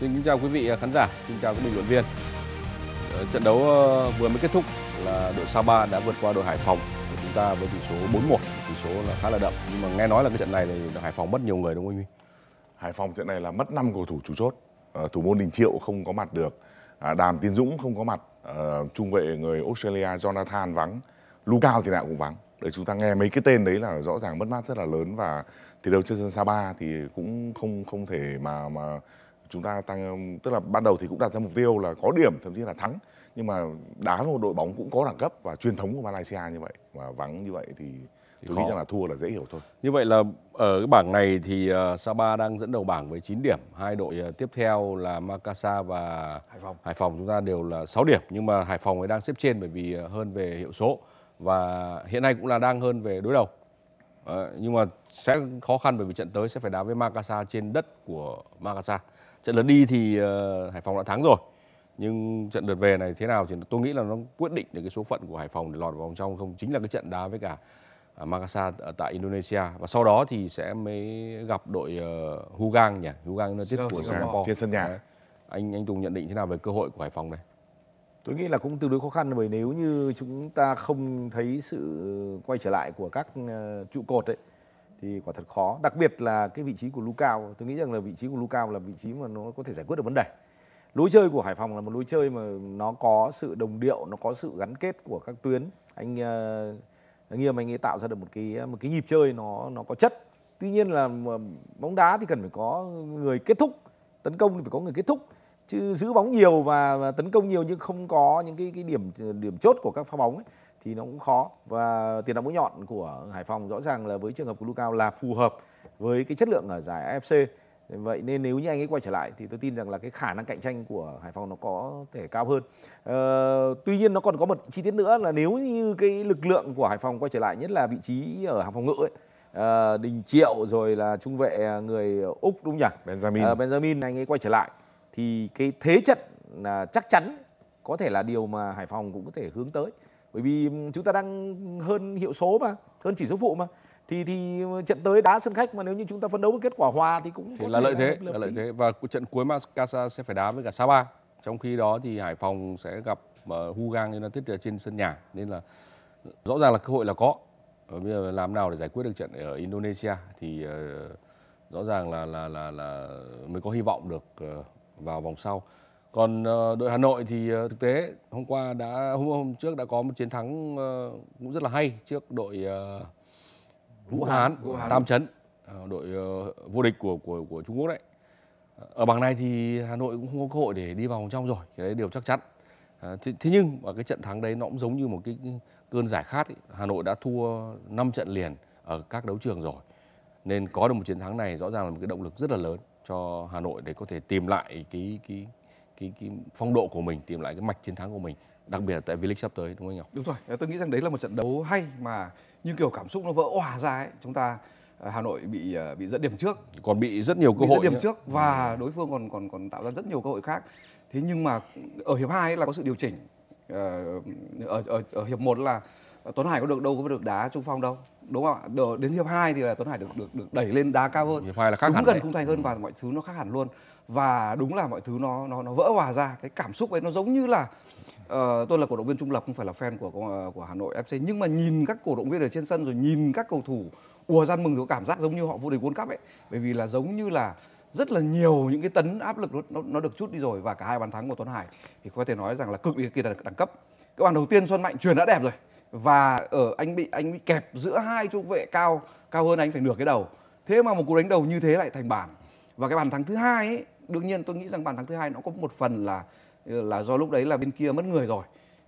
Xin kính chào quý vị à, khán giả, xin chào các bình luận viên. Ờ, trận đấu ờ, vừa mới kết thúc là đội Sapa đã vượt qua đội Hải Phòng của chúng ta với tỷ số 4-1, tỷ số là khá là đậm. Nhưng mà nghe nói là cái trận này thì Hải Phòng mất nhiều người đúng không Huy? Hải Phòng trận này là mất 5 cầu thủ chủ chốt. Ờ, thủ môn Đình Triệu không có mặt được, à, Đàm Tiến Dũng không có mặt, trung vệ người Australia Jonathan vắng, Lucao thì nào cũng vắng. Để chúng ta nghe mấy cái tên đấy là rõ ràng mất mát rất là lớn và thì đấu trên sân Sapa thì cũng không không thể mà mà chúng ta tăng tức là ban đầu thì cũng đặt ra mục tiêu là có điểm thậm chí là thắng nhưng mà đá một đội bóng cũng có đẳng cấp và truyền thống của Malaysia như vậy và vắng như vậy thì tôi nghĩ rằng là thua là dễ hiểu thôi. Như vậy là ở cái bảng này thì uh, Sapa đang dẫn đầu bảng với 9 điểm, hai đội uh, tiếp theo là Makassar và Hải Phòng. Hải Phòng chúng ta đều là 6 điểm nhưng mà Hải Phòng ấy đang xếp trên bởi vì uh, hơn về hiệu số và hiện nay cũng là đang hơn về đối đầu. Uh, nhưng mà sẽ khó khăn bởi vì trận tới sẽ phải đá với Makassar trên đất của Makassar trận lượt đi thì uh, Hải Phòng đã thắng rồi nhưng trận lượt về này thế nào thì tôi nghĩ là nó quyết định được cái số phận của Hải Phòng để lọt vào vòng trong không chính là cái trận đá với cả à, Makassar ở tại Indonesia và sau đó thì sẽ mới gặp đội uh, Hugang nhỉ Hugang United của Singapore trên sân nhà anh anh Tùng nhận định thế nào về cơ hội của Hải Phòng đây Tôi nghĩ là cũng tương đối khó khăn bởi nếu như chúng ta không thấy sự quay trở lại của các ờ, trụ cột ấy, thì quả thật khó đặc biệt là cái vị trí của Lucao tôi nghĩ rằng là vị trí của Lucao là vị trí mà nó có thể giải quyết được vấn đề lối chơi của Hải Phòng là một lối chơi mà nó có sự đồng điệu nó có sự gắn kết của các tuyến anh uh, nghiêm anh ấy tạo ra được một cái một cái nhịp chơi nó nó có chất tuy nhiên là bóng đá thì cần phải có người kết thúc tấn công thì phải có người kết thúc chứ giữ bóng nhiều và, và tấn công nhiều nhưng không có những cái cái điểm điểm chốt của các pha bóng ấy, thì nó cũng khó và tiền đạo mũi nhọn của Hải Phòng rõ ràng là với trường hợp của Lucao là phù hợp với cái chất lượng ở giải AFC vậy nên nếu như anh ấy quay trở lại thì tôi tin rằng là cái khả năng cạnh tranh của Hải Phòng nó có thể cao hơn ờ, tuy nhiên nó còn có một chi tiết nữa là nếu như cái lực lượng của Hải Phòng quay trở lại nhất là vị trí ở hàng phòng ngự ấy ờ, Đình Triệu rồi là trung vệ người Úc đúng nhỉ? Benjamin. Ờ, Benjamin anh ấy quay trở lại thì cái thế trận là chắc chắn có thể là điều mà Hải Phòng cũng có thể hướng tới bởi vì ừ, chúng ta đang hơn hiệu số mà hơn chỉ số phụ mà thì thì trận tới đá sân khách mà nếu như chúng ta phân đấu với kết quả hòa thì cũng thì là lợi thế là, là lợi thế và trận cuối mà Casa sẽ phải đá với cả Sapa trong khi đó thì Hải Phòng sẽ gặp ờ, Hugang United trên sân nhà nên là ừ, rõ ràng là cơ hội là có và ờ, bây giờ làm nào để giải quyết được trận ở Indonesia thì ờ, rõ ràng là là là là mới có hy vọng được uh, vào vòng sau. Còn ờ, đội Hà Nội thì ờ, thực tế hôm qua đã hôm hôm trước đã có một chiến thắng ờ, cũng rất là hay trước đội Vũ Hán, Vũ Hán. Tam Trấn, đội vô địch của của của Trung Quốc đấy. Ở bảng này thì Hà Nội cũng không có cơ hội để đi vào vòng trong rồi, cái đấy điều chắc chắn. Thế, thế nhưng mà cái trận thắng đấy nó cũng giống như một cái cơn giải khát ấy. Hà Nội đã thua 5 trận liền ở các đấu trường rồi. Nên có được một chiến thắng này rõ ràng là một cái động lực rất là lớn cho Hà Nội để có thể tìm lại cái cái cái cái phong độ của mình, tìm lại cái mạch chiến thắng của mình, đặc biệt là tại V-League sắp tới đúng không anh Ngọc? Đúng rồi, ờ, tôi nghĩ rằng đấy là một trận đấu hay mà như kiểu cảm xúc nó vỡ òa ra ấy, chúng ta ờ, Hà Nội bị ờ, bị dẫn điểm trước, còn bị rất nhiều cơ bị hội. Dẫn điểm nữa. trước và ừ. đối phương còn còn còn tạo ra rất nhiều cơ hội khác. Thế nhưng mà ở hiệp 2 là có sự điều chỉnh. Ở ở ở hiệp 1 là Tuấn Hải có được đâu có được đá trung phong đâu đúng không ạ Đồ, đến hiệp 2 thì là Tuấn Hải được được được đẩy lên đá cao hơn hiệp hai là khác đúng hẳn gần đấy. khung thành hơn và mọi thứ nó khác hẳn luôn và đúng là mọi thứ nó nó nó vỡ hòa ra cái cảm xúc ấy nó giống như là Ờ, tôi là cổ động viên trung lập không phải là fan của của Hà Nội FC nhưng mà nhìn các cổ động viên ở trên sân rồi nhìn các cầu thủ ùa ra mừng có cảm giác giống như họ vô địch World Cup ấy bởi vì là giống như là rất là nhiều những cái tấn áp lực nó, nó được chút đi rồi và cả hai bàn thắng của Tuấn Hải thì có thể nói rằng là cực kỳ đẳng cấp cái bàn đầu tiên Xuân Mạnh truyền đã đẹp rồi và ở anh bị anh bị kẹp giữa hai trung vệ cao cao hơn anh phải nửa cái đầu thế mà một cú đánh đầu như thế lại thành bàn và cái bàn thắng thứ hai ấy đương nhiên tôi nghĩ rằng bàn thắng thứ hai nó có một phần là ờ, là do lúc đấy là bên kia mất người rồi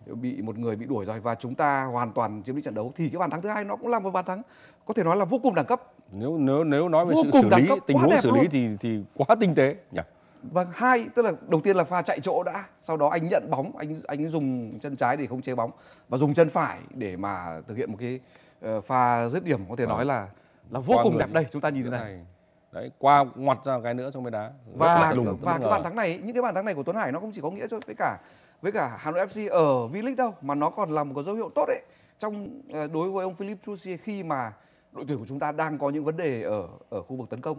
bị một người bị đuổi rồi và chúng ta hoàn toàn chiếm lĩnh trận đấu thì cái bàn thắng thứ hai nó cũng là một bàn thắng có thể nói là vô cùng đẳng cấp nếu nếu nếu nói về vô sự xử lý tình huống xử lý thì thì quá tinh tế nhỉ yeah vâng hai tức là đầu tiên là pha chạy chỗ đã sau đó anh nhận bóng anh anh dùng chân trái để khống chế bóng và dùng chân phải để mà thực hiện một cái ờ, pha dứt điểm có thể à. nói là là vô qua cùng đẹp đây chúng ta nhìn thế này. này đấy qua ngoặt ra cái nữa trong bên đá và lùng, và cái bàn thắng này những cái bàn thắng này của Tuấn Hải nó không chỉ có nghĩa cho với cả với cả Hà Nội FC ở V-League đâu mà nó còn là một cái dấu hiệu tốt đấy trong ờ, đối với ông Philip Chusie khi mà đội tuyển của chúng ta đang có những vấn đề ở ở khu vực tấn công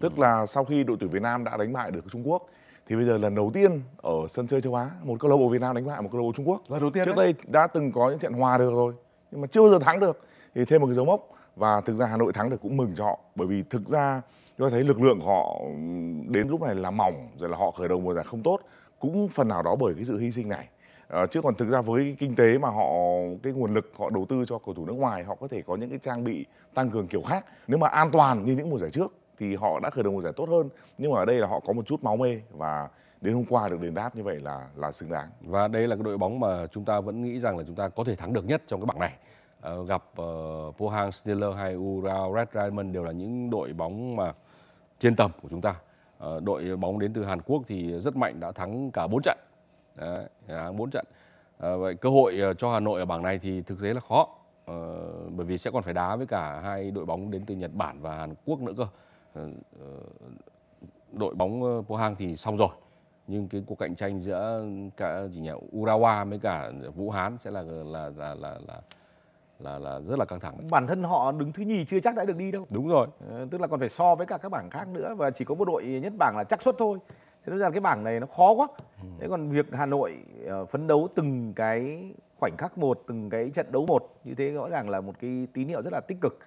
tức là sau khi đội tuyển Việt Nam đã đánh bại được Trung Quốc thì bây giờ lần đầu tiên ở sân chơi châu Á một câu lạc bộ Việt Nam đánh bại một câu lạc bộ Trung Quốc lần đầu tiên trước đấy. đây đã từng có những trận hòa được rồi nhưng mà chưa bao giờ thắng được thì thêm một cái dấu mốc và thực ra Hà Nội thắng được cũng mừng cho họ bởi vì thực ra chúng ta thấy lực lượng của họ đến lúc này là mỏng rồi là họ khởi đầu mùa giải không tốt cũng phần nào đó bởi cái sự hy sinh này à, chứ còn thực ra với cái kinh tế mà họ cái nguồn lực họ đầu tư cho cầu thủ nước ngoài họ có thể có những cái trang bị tăng cường kiểu khác nếu mà an toàn như những mùa giải trước thì họ đã khởi động một giải tốt hơn nhưng mà ở đây là họ có một chút máu mê và đến hôm qua được đền đáp như vậy là là xứng đáng và đây là cái đội bóng mà chúng ta vẫn nghĩ rằng là chúng ta có thể thắng được nhất trong cái bảng này à, gặp uh, Pohang Steelers hay Ural Red Diamond đều là những đội bóng mà trên tầm của chúng ta à, đội bóng đến từ Hàn Quốc thì rất mạnh đã thắng cả 4 trận Đấy, thắng 4 trận à, vậy cơ hội cho Hà Nội ở bảng này thì thực tế là khó à, bởi vì sẽ còn phải đá với cả hai đội bóng đến từ Nhật Bản và Hàn Quốc nữa cơ Ờ, ờ, đội bóng ờ, Pohang thì xong rồi nhưng cái cuộc cạnh tranh giữa cả chỉ nhỉ Urawa với cả Vũ Hán sẽ là là là là là là, là rất là căng thẳng. Bản thân họ đứng thứ nhì chưa chắc đã được đi đâu. Đúng rồi. Ừ, tức là còn phải so với cả các bảng khác nữa và chỉ có một đội nhất bảng là chắc suất thôi. Thế nên là cái bảng này nó khó quá. Ừ. Thế còn việc Hà Nội phấn đấu từng cái khoảnh khắc một, từng cái trận đấu một như thế rõ ràng là một cái tín hiệu rất là tích cực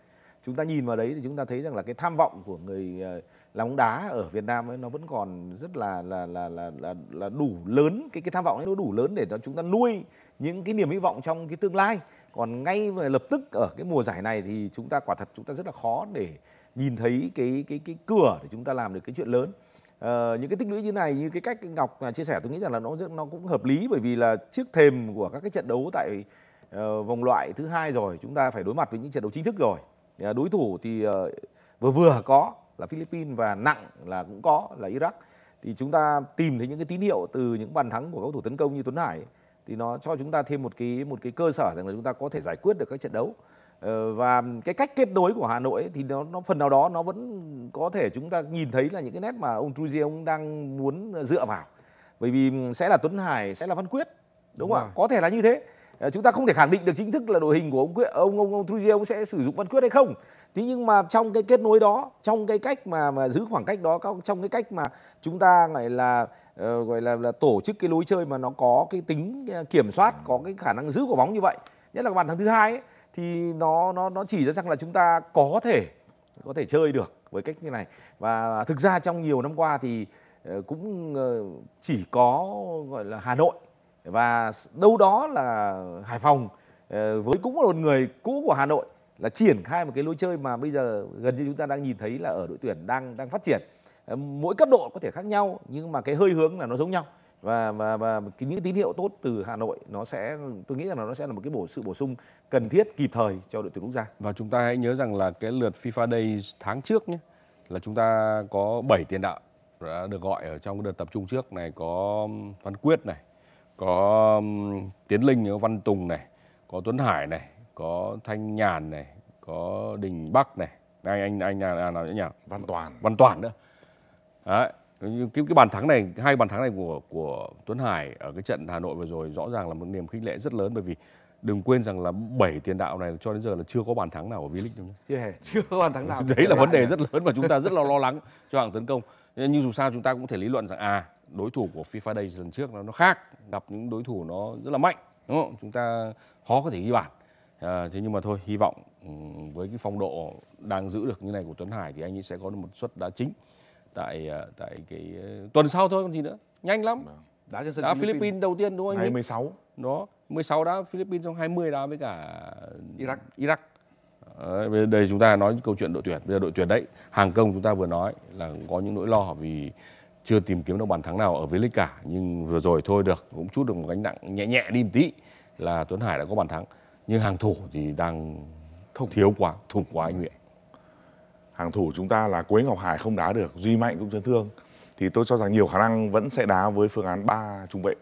chúng ta nhìn vào đấy thì chúng ta thấy rằng là cái tham vọng của người ờ, làm bóng đá ở Việt Nam ấy nó vẫn còn rất là là là là là, là đủ lớn cái cái tham vọng ấy nó đủ lớn để chúng ta nuôi những cái niềm hy vọng trong cái tương lai còn ngay lập tức ở cái mùa giải này thì chúng ta quả thật chúng ta rất là khó để nhìn thấy cái cái cái cửa để chúng ta làm được cái chuyện lớn ờ, những cái tích lũy như này như cái cách ngọc à, chia sẻ tôi nghĩ rằng là nó nó cũng hợp lý bởi vì là trước thềm của các cái trận đấu tại uh, vòng loại thứ hai rồi chúng ta phải đối mặt với những trận đấu chính thức rồi À, đối thủ thì ờ, vừa vừa có là Philippines và nặng là cũng có là Iraq thì chúng ta tìm thấy những cái tín hiệu từ những bàn thắng của các thủ tấn công như Tuấn Hải thì nó cho chúng ta thêm một cái một cái cơ sở rằng là chúng ta có thể giải quyết được các trận đấu ờ, và cái cách kết nối của Hà Nội thì nó, nó phần nào đó nó vẫn có thể chúng ta nhìn thấy là những cái nét mà ông Trujillo ông đang muốn dựa vào bởi vì sẽ là Tuấn Hải sẽ là Văn Quyết đúng, đúng không ạ vâng. có thể là như thế Ờ, chúng ta không thể khẳng định được chính thức là đội hình của ông quyết ông ông ông Trujillo ông sẽ sử dụng Văn Quyết hay không. Thế nhưng mà trong cái kết nối đó, trong cái cách mà mà giữ khoảng cách đó, trong cái cách mà chúng ta gọi là ờ, gọi là là tổ chức cái lối chơi mà nó có cái tính ờ, kiểm soát, có cái khả năng giữ quả bóng như vậy, nhất là bàn thắng thứ hai ấy, thì nó nó nó chỉ ra rằng là chúng ta có thể có thể chơi được với cách như này và thực ra trong nhiều năm qua thì cũng chỉ có gọi là Hà Nội và đâu đó là Hải Phòng ờ, với cũng một người cũ của Hà Nội là triển khai một cái lối chơi mà bây giờ gần như chúng ta đang nhìn thấy là ở đội tuyển đang đang phát triển ờ, mỗi cấp độ có thể khác nhau nhưng mà cái hơi hướng là nó giống nhau và và và những tín hiệu tốt từ Hà Nội nó sẽ tôi nghĩ rằng là nó sẽ là một cái bổ sự bổ sung cần thiết kịp thời cho đội tuyển quốc gia. Và chúng ta hãy nhớ rằng là cái lượt FIFA Day tháng trước nhé là chúng ta có 7 tiền đạo đã được gọi ở trong cái đợt tập trung trước này có Văn Quyết này, có tiến linh có văn tùng này có tuấn hải này có thanh nhàn này có đình bắc này anh anh anh nhà nào nữa nhỉ văn toàn văn toàn nữa đấy cái, cái bàn thắng này hai bàn thắng này của của tuấn hải ở cái trận hà nội vừa rồi rõ ràng là một niềm khích lệ rất lớn bởi vì đừng quên rằng là bảy tiền đạo này cho đến giờ là chưa có bàn thắng nào ở V-League đâu nhé. Chưa chưa có bàn thắng nào. Đấy là vấn đề rất lớn và chúng ta rất là lo lắng cho hàng tấn công. Nhưng dù sao chúng ta cũng thể lý luận rằng à đối thủ của FIFA đây lần trước nó nó khác gặp những đối thủ nó rất là mạnh đúng không chúng ta khó có thể ghi bàn à, thế nhưng mà thôi hy vọng ừ, với cái phong độ đang giữ được như này của Tuấn Hải thì anh ấy sẽ có được một suất đá chính tại à, tại cái ờ, tuần sau thôi còn gì nữa nhanh lắm vâng. đá trên sân đá Philippines. Philippines đầu tiên đúng không anh ngày 16 đó 16 đá Philippines xong 20 đá với cả Iraq Iraq Đấy, đây chúng ta nói câu chuyện đội tuyển bây giờ đội tuyển đấy hàng công chúng ta vừa nói là có những nỗi lo vì chưa tìm kiếm được bàn thắng nào ở V-League cả nhưng vừa rồi thôi được cũng chút được một gánh nặng nhẹ nhẹ đi một tí là Tuấn Hải đã có bàn thắng nhưng hàng thủ thì đang thủng. thiếu quá thủng quá anh Nguyễn hàng thủ chúng ta là Quế Ngọc Hải không đá được Duy Mạnh cũng chấn thương thì tôi cho rằng nhiều khả năng vẫn sẽ đá với phương án 3 trung vệ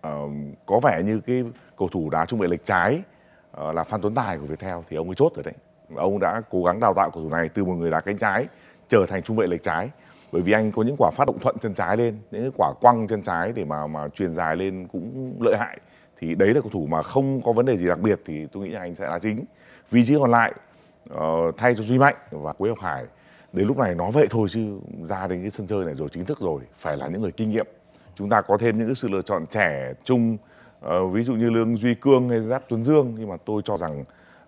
ờ, có vẻ như cái cầu thủ đá trung vệ lệch trái ờ, là Phan Tuấn Tài của Viettel thì ông ấy chốt rồi đấy ông đã cố gắng đào tạo cầu thủ này từ một người đá cánh trái trở thành trung vệ lệch trái bởi vì anh có những quả phát động thuận chân trái lên những quả quăng chân trái để mà mà truyền dài lên cũng lợi hại thì đấy là cầu thủ mà không có vấn đề gì đặc biệt thì tôi nghĩ là anh sẽ là chính vị trí còn lại uh, thay cho duy mạnh và quế ngọc hải đến lúc này nói vậy thôi chứ ra đến cái sân chơi này rồi chính thức rồi phải là những người kinh nghiệm chúng ta có thêm những cái sự lựa chọn trẻ trung uh, ví dụ như lương duy cương hay giáp tuấn dương nhưng mà tôi cho rằng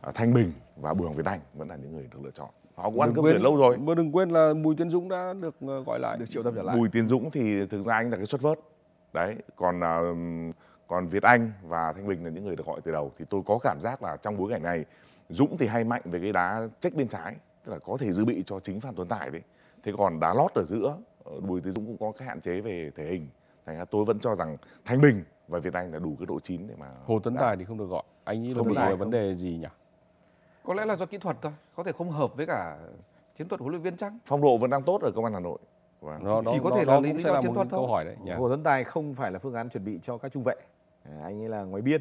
uh, thanh bình và bùi hồng việt anh vẫn là những người được lựa chọn họ cũng ăn cướp biển lâu rồi mà đừng quên là bùi tiến dũng đã được ờ, gọi lại được triệu tập trở lại bùi tiến dũng thì thực ra anh là cái xuất vớt đấy còn ờ, còn việt anh và thanh bình là những người được gọi từ đầu thì tôi có cảm giác là trong bối cảnh này dũng thì hay mạnh về cái đá trách bên trái tức là có thể dự bị cho chính phan tuấn tài đấy thế còn đá lót ở giữa ờ, bùi tiến dũng cũng có cái hạn chế về thể hình thành ra tôi vẫn cho rằng thanh bình và việt anh là đủ cái độ chín để mà hồ tấn tài thì không được gọi anh nghĩ là không bị vấn đề gì nhỉ có lẽ là do kỹ thuật thôi, có thể không hợp với cả chiến thuật huấn luyện viên chăng? Phong độ vẫn đang tốt ở công an Hà Nội. Và nó, chỉ nó, có thể nó, là lý do chiến thuật câu hỏi đấy. Yeah. Hồ Tấn Tài không phải là phương án chuẩn bị cho các trung vệ. À, anh ấy là ngoài biên.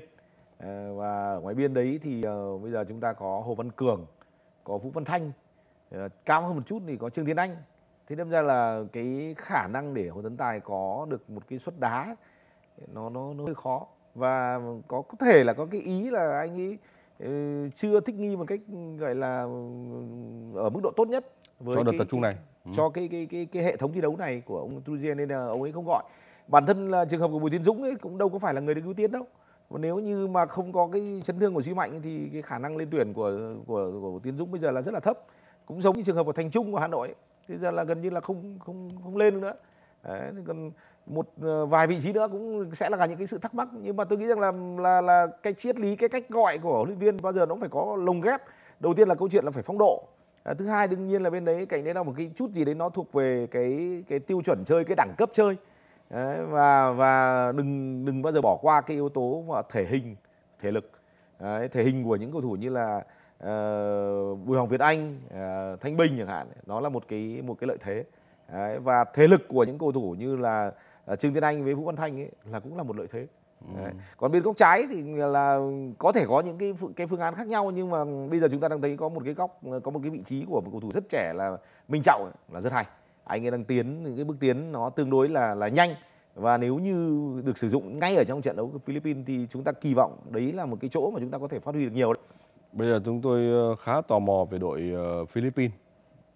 À, và ở ngoài biên đấy thì uh, bây giờ chúng ta có Hồ Văn Cường, có Vũ Văn Thanh. Uh, cao hơn một chút thì có Trương Tiến Anh. Thế đâm ra là cái khả năng để Hồ Tấn Tài có được một cái suất đá nó nó nó hơi khó và có, có thể là có cái ý là anh ấy chưa thích nghi một cách gọi là ừ, ở mức độ tốt nhất với cho đợt cái, tập trung này ừ. cho cái, cái cái cái hệ thống thi đấu này của ông Trujillo nên là ông ấy không gọi bản thân là trường hợp của Bùi Tiến Dũng ấy cũng đâu có phải là người được ưu tiên đâu và nếu như mà không có cái chấn thương của Duy Mạnh thì cái khả năng lên tuyển của của của Tiến Dũng bây giờ là rất là thấp cũng giống như trường hợp của Thành Trung của Hà Nội bây giờ là gần như là không không không lên nữa Đấy, còn một ờ, vài vị trí nữa cũng sẽ là cả những cái sự thắc mắc nhưng mà tôi nghĩ rằng là là là cái triết lý cái cách gọi của huấn luyện viên bao giờ nó cũng phải có lồng ghép đầu tiên là câu chuyện là phải phong độ à, thứ hai đương nhiên là bên đấy cạnh đấy là một cái chút gì đấy nó thuộc về cái cái tiêu chuẩn chơi cái đẳng cấp chơi đấy, và và đừng đừng bao giờ bỏ qua cái yếu tố và thể hình thể lực đấy, thể hình của những cầu thủ như là uh, Bùi Hoàng Việt Anh, uh, Thanh Bình chẳng hạn, nó là một cái một cái lợi thế. Đấy, và thế lực của những cầu thủ như là à, Trương Thiên Anh với Vũ Văn Thanh ấy là cũng là một lợi thế. Đấy. Ừ. Còn bên góc trái thì là có thể có những cái cái phương án khác nhau nhưng mà bây giờ chúng ta đang thấy có một cái góc có một cái vị trí của một cầu thủ rất trẻ là Minh Trọng là rất hay. Anh ấy đang tiến những cái bước tiến nó tương đối là là nhanh và nếu như được sử dụng ngay ở trong trận đấu của Philippines thì chúng ta kỳ vọng đấy là một cái chỗ mà chúng ta có thể phát huy được nhiều. Đấy. Bây giờ chúng tôi ờ, khá tò mò về đội ờ, Philippines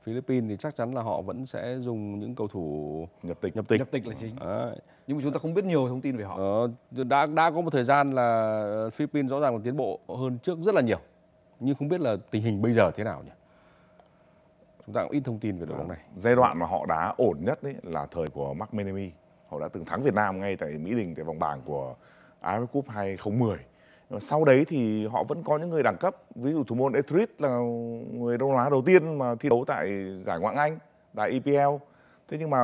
Philippines thì chắc chắn là họ vẫn sẽ dùng những cầu thủ nhập tịch nhập tịch nhập tịch là chính Đấy. nhưng mà chúng ta không biết nhiều thông tin về họ ờ, đã đã có một thời gian là Philippines rõ ràng là tiến bộ hơn trước rất là nhiều nhưng không biết là tình hình bây giờ thế nào nhỉ chúng ta cũng ít thông tin về đội bóng vâng. này giai đoạn mà họ đá ổn nhất đấy là thời của Mark Menemi họ đã từng thắng Việt Nam ngay tại Mỹ Đình tại vòng bảng của AFF Cup 2010 sau đấy thì họ vẫn có những người đẳng cấp ví dụ thủ môn Etrit là người Đông Nam Á đầu tiên mà thi đấu tại giải Ngoại Anh tại EPL thế nhưng mà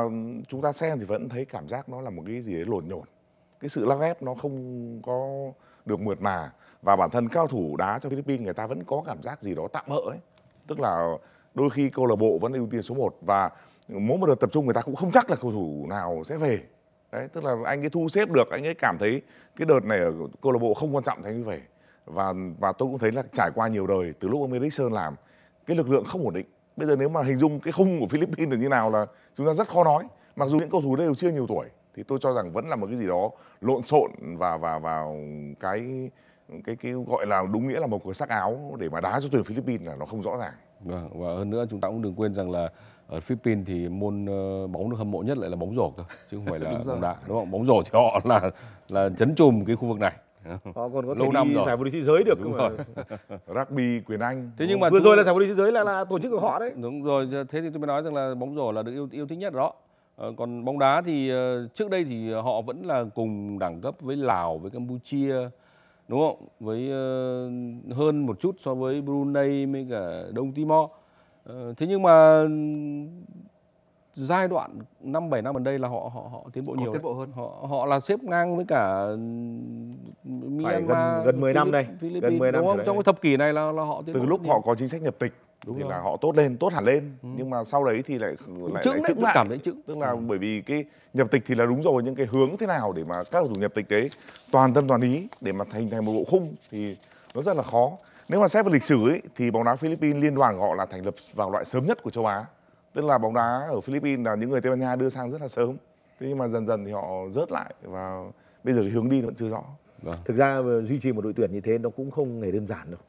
chúng ta xem thì vẫn thấy cảm giác nó là một cái gì đấy lồn nhổn cái sự lắc ép nó không có được mượt mà và bản thân cao thủ đá cho Philippines người ta vẫn có cảm giác gì đó tạm bỡ ấy tức là đôi khi câu lạc bộ vẫn ưu tiên số 1 và mỗi một đợt tập trung người ta cũng không chắc là cầu thủ nào sẽ về đấy tức là anh ấy thu xếp được anh ấy cảm thấy cái đợt này ở câu lạc bộ không quan trọng thì anh ấy về và và tôi cũng thấy là trải qua nhiều đời từ lúc ông Ericsson làm cái lực lượng không ổn định bây giờ nếu mà hình dung cái khung của Philippines được như nào là chúng ta rất khó nói mặc dù những cầu thủ đều chưa nhiều tuổi thì tôi cho rằng vẫn là một cái gì đó lộn xộn và và vào cái cái cái gọi là đúng nghĩa là một cái sắc áo để mà đá cho tuyển Philippines là nó không rõ ràng. Vâng và hơn nữa chúng ta cũng đừng quên rằng là ở Philippines thì môn ờ, bóng được hâm mộ nhất lại là bóng rổ thôi chứ không phải là bóng đá đúng không bóng rổ thì họ là là chấn chùm cái khu vực này họ còn có Lâu thể năm đi rồi. giải vô địch thế giới được đúng rồi. rugby quyền anh thế nhưng mà vừa tôi... rồi là giải vô địch thế giới là là tổ chức của họ đấy đúng rồi thế thì tôi mới nói rằng là bóng rổ là được yêu yêu thích nhất đó ờ, còn bóng đá thì ờ, trước đây thì họ vẫn là cùng đẳng cấp với lào với campuchia đúng không với hơn một chút so với brunei với cả đông timor Ờ, thế nhưng mà giai đoạn năm bảy năm gần đây là họ họ họ tiến bộ Có nhiều tiến bộ hơn họ họ là xếp ngang với cả Myanmar gần gần 10 năm đây gần 10 năm đúng không? trong cái thập kỷ này là là họ tiến từ bộ lúc họ nhiều. có chính sách nhập tịch đúng thì rồi. là họ tốt lên tốt hẳn lên ừ. nhưng mà sau đấy thì lại lại chững lại, đấy, lại. cảm thấy chững tức là ừ. bởi vì cái nhập tịch thì là đúng rồi nhưng cái hướng thế nào để mà các cầu thủ nhập tịch đấy toàn tâm toàn ý để mà thành thành một bộ khung thì nó rất là khó nếu mà xét về lịch sử ấy, thì bóng đá Philippines liên đoàn của họ là thành lập vào loại sớm nhất của châu Á tức là bóng đá ở Philippines là những người Tây Ban Nha đưa sang rất là sớm thế nhưng mà dần dần thì họ rớt lại và bây giờ cái hướng đi vẫn chưa rõ vâng. Thực ra ờ, duy trì một đội tuyển như thế nó cũng không hề đơn giản đâu.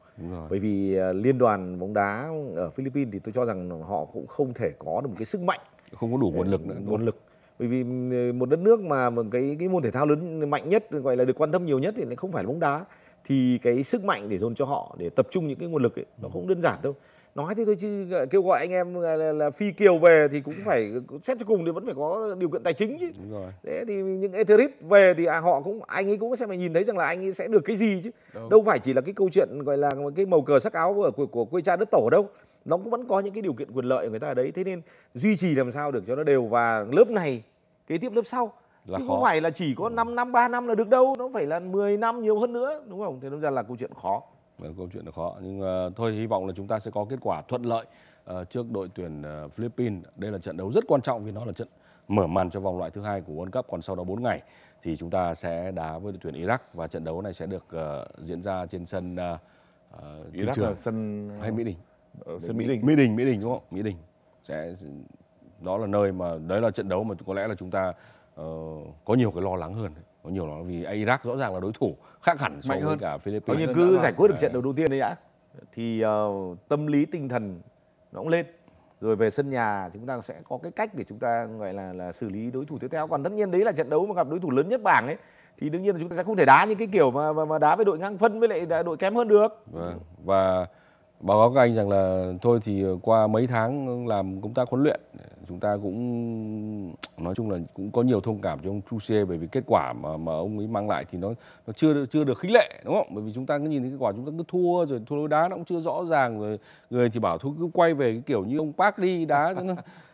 Bởi vì ờ, liên đoàn bóng đá ở Philippines thì tôi cho rằng họ cũng không thể có được một cái sức mạnh, không có đủ nguồn ờ, lực nữa. Nguồn lực. Bởi vì ừ, một đất nước mà cái cái môn thể thao lớn mạnh nhất gọi là được quan tâm nhiều nhất thì lại không phải là bóng đá thì cái sức mạnh để dồn cho họ để tập trung những cái nguồn lực ấy, nó ừ. không đơn giản đâu nói thế thôi chứ ờ, kêu gọi anh em là, là, phi kiều về thì cũng phải xét cho cùng thì vẫn phải có điều kiện tài chính chứ Đúng rồi. thế thì những etherit về thì à, họ cũng anh ấy cũng sẽ phải nhìn thấy rằng là anh ấy sẽ được cái gì chứ Đúng. đâu phải chỉ là cái câu chuyện gọi là cái màu cờ sắc áo của, của, của quê cha đất tổ đâu nó cũng vẫn có những cái điều kiện quyền lợi của người ta ở đấy thế nên duy trì làm sao được cho nó đều và lớp này kế tiếp lớp sau là chứ khó. không phải là chỉ có 5 ừ. năm 3 năm là được đâu nó phải là 10 năm nhiều hơn nữa đúng không thế nên ra là câu chuyện khó Đấy, câu chuyện là khó nhưng uh, thôi hy vọng là chúng ta sẽ có kết quả thuận lợi uh, trước đội tuyển uh, Philippines đây là trận đấu rất quan trọng vì nó là trận mở màn cho vòng loại thứ hai của World Cup còn sau đó 4 ngày thì chúng ta sẽ đá với đội tuyển Iraq và trận đấu này sẽ được uh, diễn ra trên sân uh, Iraq trường. là sân hay Mỹ Đình ở sân Mỹ Đình Mỹ Đình Mỹ Đình đúng không Mỹ Đình sẽ đó là nơi mà đấy là trận đấu mà có lẽ là chúng ta Ờ, có nhiều cái lo lắng hơn có nhiều lo vì Iraq rõ ràng là đối thủ khác hẳn so Mạnh với hơn. cả Philippines. Có như cứ giải quyết được trận đấu đầu tiên đấy đã thì uh, tâm lý tinh thần nó cũng lên rồi về sân nhà chúng ta sẽ có cái cách để chúng ta gọi là là xử lý đối thủ tiếp theo còn tất nhiên đấy là trận đấu mà gặp đối thủ lớn nhất bảng ấy thì đương nhiên là chúng ta sẽ không thể đá những cái kiểu mà mà, mà đá với đội ngang phân với lại đội kém hơn được vâng. và báo cáo các anh rằng là thôi thì ờ, qua mấy tháng làm công tác huấn luyện chúng ta cũng nói chung là cũng có nhiều thông cảm cho ông Trussier bởi vì kết quả mà mà ông ấy mang lại thì nó nó chưa chưa được khích lệ đúng không? Bởi vì chúng ta cứ nhìn thấy kết quả chúng ta cứ thua rồi thua lối đá nó cũng chưa rõ ràng rồi người thì bảo thua cứ quay về cái kiểu như ông Park đi đá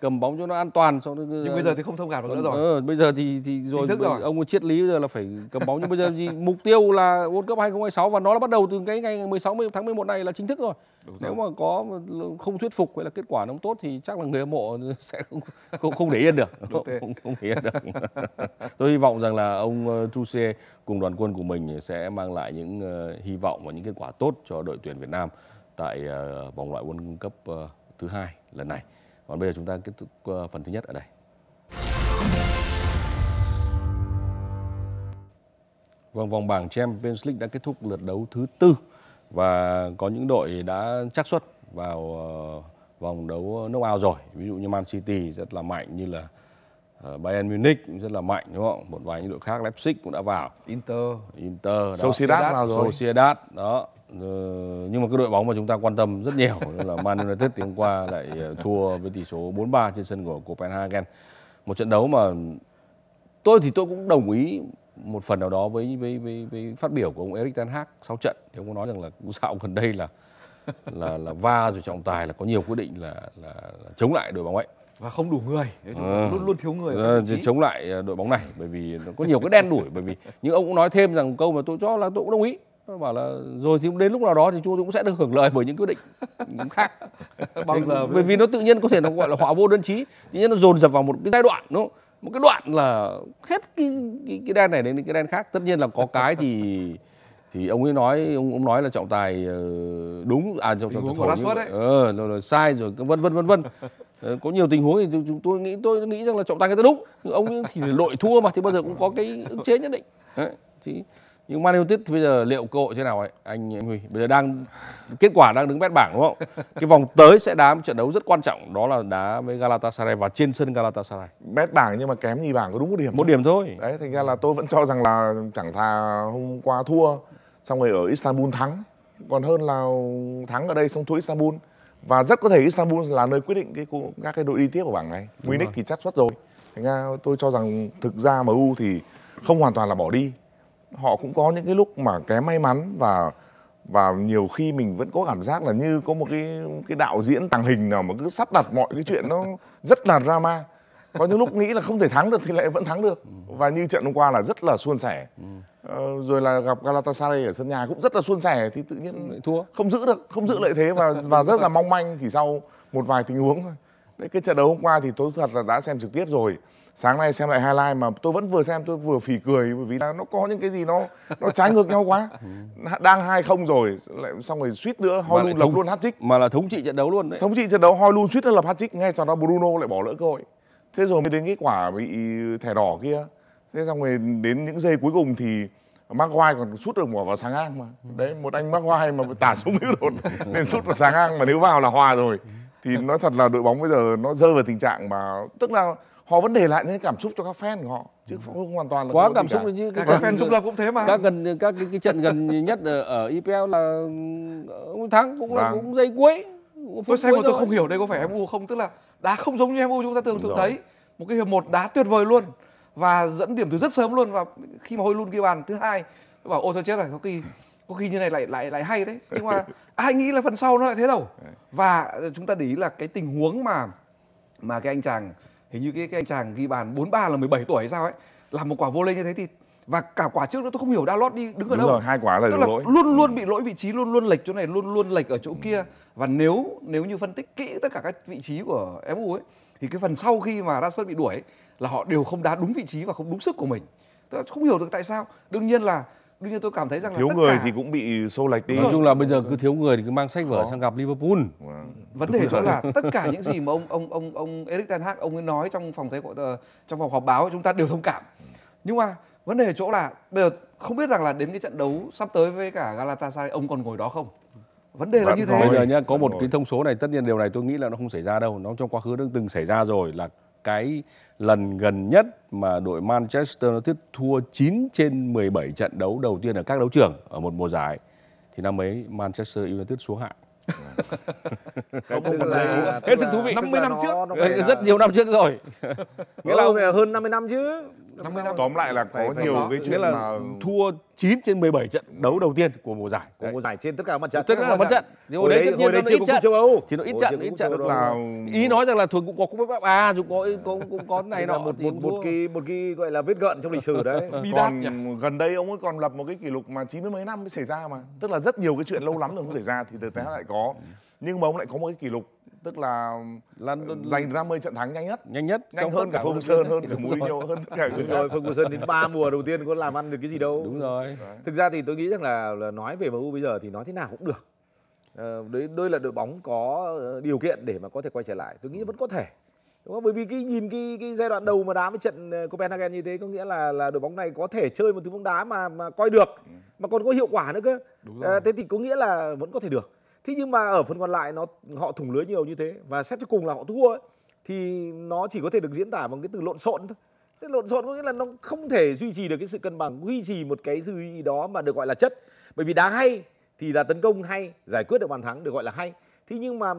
cầm bóng cho nó an toàn sau nhưng bây giờ thì không thông cảm được nữa rồi ừ, bây giờ thì thì rồi, rồi. ông có triết lý bây giờ là phải cầm bóng nhưng bây giờ thì mục tiêu là World Cup 2026 và nó là bắt đầu từ cái ngày 16 tháng 11 này là chính thức rồi. Đúng Nếu rồi. mà có không thuyết phục hay là kết quả nó tốt thì chắc là người hâm mộ sẽ không không, không để yên được. Không, không để yên được. Tôi hy vọng rằng là ông ờ, Trussier cùng đoàn quân của mình sẽ mang lại những ờ, hy vọng và những kết quả tốt cho đội tuyển Việt Nam tại vòng loại World Cup thứ hai lần này còn bây giờ chúng ta kết thúc ờ, phần thứ nhất ở đây Vòng vòng bảng Champions League đã kết thúc lượt đấu thứ tư và có những đội đã chắc suất vào ờ, vòng đấu knockout rồi. Ví dụ như Man City rất là mạnh như là ờ, Bayern Munich rất là mạnh đúng không? Một vài những đội khác Leipzig cũng đã vào. Inter, Inter, đó. Sociedad vào rồi. Sociedad đó. Ờ, nhưng mà cái đội bóng mà chúng ta quan tâm rất nhiều là Man United thì hôm qua lại ờ, thua với tỷ số 4-3 trên sân của Copenhagen. Một trận đấu mà tôi thì tôi cũng đồng ý một phần nào đó với với với, với phát biểu của ông Erik ten Hag sau trận thì ông có nói rằng là dạo gần đây là là là va rồi trọng tài là có nhiều quyết định là là, là chống lại đội bóng ấy và không đủ người ừ. luôn luôn thiếu người ừ, chống lại đội bóng này bởi vì có nhiều cái đen đuổi bởi vì nhưng ông cũng nói thêm rằng câu mà tôi cho là tôi cũng đồng ý Tôi bảo là rồi thì đến lúc nào đó thì chúng tôi cũng sẽ được hưởng lợi bởi những quyết định khác bao giờ bởi vì nó tự nhiên có thể nó gọi là họa vô đơn chí tự nhiên nó dồn dập vào một cái giai đoạn đúng không? một cái đoạn là hết cái cái, cái đen này đến cái đen khác tất nhiên là có cái thì thì ông ấy nói ông ông nói là trọng tài ờ, đúng à trọng tài thổi nhưng, đấy. Ờ, rồi, rồi sai rồi vân vân vân vân ờ, có nhiều tình huống thì chúng tôi nghĩ tôi nghĩ rằng là trọng tài người ta đúng ông ấy thì đội thua mà thì bao giờ cũng có cái ức chế nhất định đấy, thì nhưng Man United thì bây giờ liệu cơ hội thế nào ấy anh Huy bây giờ đang kết quả đang đứng bét bảng đúng không cái vòng tới sẽ đá một trận đấu rất quan trọng đó là đá với Galatasaray và trên sân Galatasaray bét bảng nhưng mà kém nhì bảng có đúng một điểm một thôi. điểm thôi đấy thành ra là tôi vẫn cho rằng là chẳng thà hôm qua thua xong rồi ở Istanbul thắng còn hơn là thắng ở đây xong thua Istanbul và rất có thể Istanbul là nơi quyết định cái các cái đội đi tiếp của bảng này Munich thì chắc suất rồi thành ra tôi cho rằng thực ra MU thì không hoàn toàn là bỏ đi họ cũng có những cái lúc mà kém may mắn và và nhiều khi mình vẫn có cảm giác là như có một cái cái đạo diễn tàng hình nào mà cứ sắp đặt mọi cái chuyện nó rất là drama có những lúc nghĩ là không thể thắng được thì lại vẫn thắng được ừ. và như trận hôm qua là rất là suôn sẻ ừ. ờ, rồi là gặp Galatasaray ở sân nhà cũng rất là suôn sẻ thì tự nhiên thua không giữ được không giữ lợi thế và và rất là mong manh chỉ sau một vài tình huống thôi cái trận đấu hôm qua thì tôi thật là đã xem trực tiếp rồi sáng nay xem lại highlight mà tôi vẫn vừa xem tôi vừa phì cười bởi vì là nó có những cái gì nó nó trái ngược nhau quá đang hai không rồi lại xong rồi suýt nữa hoi luôn lập luôn hat trick mà là thống trị trận đấu luôn đấy thống trị trận đấu hoi luôn suýt nữa lập hat trick ngay sau đó bruno lại bỏ lỡ cơ hội thế rồi mới đến cái quả bị thẻ đỏ kia thế xong rồi đến những giây cuối cùng thì Maguire còn sút được quả vào sáng ngang mà đấy một anh Maguire mà tả xuống hữu đột nên sút vào sáng ngang mà nếu vào là hòa rồi thì nói thật là đội bóng bây giờ nó rơi vào tình trạng mà tức là họ vẫn để lại những cảm xúc cho các fan của họ chứ không hoàn toàn là quá cảm xúc cả. như các, các fan Dũng Lập cũng thế mà các gần các cái, cái trận gần nhất ở, ở IPL e là ừ, ông thắng cũng là vâng. cũng dây cuối tôi xem mà tôi không hiểu đây có phải MU không tức là đá không giống như MU chúng ta thường thường thấy một cái hiệp một đá tuyệt vời luôn và dẫn điểm từ rất sớm luôn và khi mà hôi luôn ghi bàn thứ hai tôi bảo ôi thôi chết rồi có khi có khi như này lại lại lại hay đấy nhưng mà ai nghĩ là phần sau nó lại thế đâu và ờ, chúng ta để ý là cái tình huống mà mà cái anh chàng hình như cái, cái anh chàng ghi bàn 43 là 17 tuổi hay sao ấy làm một quả vô lê như thế thì và cả quả trước đó tôi không hiểu lót đi đứng ở đâu. Rồi, hai quả là, Tức là lỗi. Luôn luôn ừ. bị lỗi vị trí, luôn luôn lệch chỗ này, luôn luôn lệch ở chỗ ừ. kia. Và nếu nếu như phân tích kỹ tất cả các vị trí của MU ấy thì cái phần sau khi mà Rashford bị đuổi ấy, là họ đều không đá đúng vị trí và không đúng sức của mình. tôi không hiểu được tại sao. Đương nhiên là đương nhiên tôi cảm thấy rằng thiếu là tất người cả... thì cũng bị xô lệch đi nói chung là vâng. bây giờ cứ thiếu người thì cứ mang sách vở sang gặp Liverpool wow. Vâng. vấn đề chỗ là tất cả những gì mà ông ông ông ông Eric ten Hag ông ấy nói trong phòng thế ờ, trong phòng họp báo chúng ta đều thông cảm nhưng mà vấn đề chỗ là bây giờ không biết rằng là đến cái trận đấu sắp tới với cả Galatasaray ông còn ngồi đó không vấn đề là như thế bây giờ nhá có một cái thông số này tất nhiên điều này tôi nghĩ là nó không xảy ra đâu nó trong quá khứ đã từng xảy ra rồi là cái lần gần nhất mà đội Manchester United thua 9 trên 17 trận đấu đầu tiên ở các đấu trường ở một mùa giải thì năm ấy Manchester United xuống hạng. không không là, hết sức thú vị. 50 năm trước, rất nhiều năm trước rồi. nghĩa là hơn 50 năm chứ năm năm tóm lại là phải, có phải nhiều cái chuyện là mà... thua 9 trên 17 trận đấu đầu tiên của mùa giải của mùa giải trên tất cả mặt trận tất cả mặt trận nhưng hồi đấy tự nhiên nó ít trận châu Âu chỉ nó ít trận ít trận là ý nói rằng là thường cũng có à, cũng có à, cũng có cũng có có này nọ một một một cái một cái gọi là vết gợn trong lịch sử đấy còn gần đây ông ấy còn lập một cái kỷ lục mà chín mươi mấy năm mới xảy ra mà tức là rất nhiều cái chuyện lâu lắm rồi không xảy ra thì từ tế lại có nhưng mà ông lại có một cái kỷ lục tức là, là ờ, giành ra 10 trận thắng nhanh nhất nhanh nhất nhanh hơn cả Phương Sơn hơn cả nhiều hơn cả đúng rồi Phương Sơn đến 3 mùa đầu tiên có làm ăn được cái gì đâu đúng rồi thực ra thì tôi nghĩ rằng là, là nói về MU bây giờ thì nói thế nào cũng được ờ, đấy đôi là đội bóng có ờ, điều kiện để mà có thể quay trở lại tôi nghĩ vẫn có thể đúng không? bởi vì cái nhìn cái cái giai đoạn đầu mà đá với trận Copenhagen như thế có nghĩa là là đội bóng này có thể chơi một thứ bóng đá mà mà coi được ừ. mà còn có hiệu quả nữa cơ à, thế thì có nghĩa là vẫn có thể được thế nhưng mà ở phần còn lại nó họ thủng lưới nhiều như thế và xét cho cùng là họ thua ấy, thì nó chỉ có thể được diễn tả bằng cái từ lộn xộn thôi cái lộn xộn có nghĩa là nó không thể duy trì được cái sự cân bằng duy trì một cái gì đó mà được gọi là chất bởi vì đá hay thì là tấn công hay giải quyết được bàn thắng được gọi là hay thế nhưng mà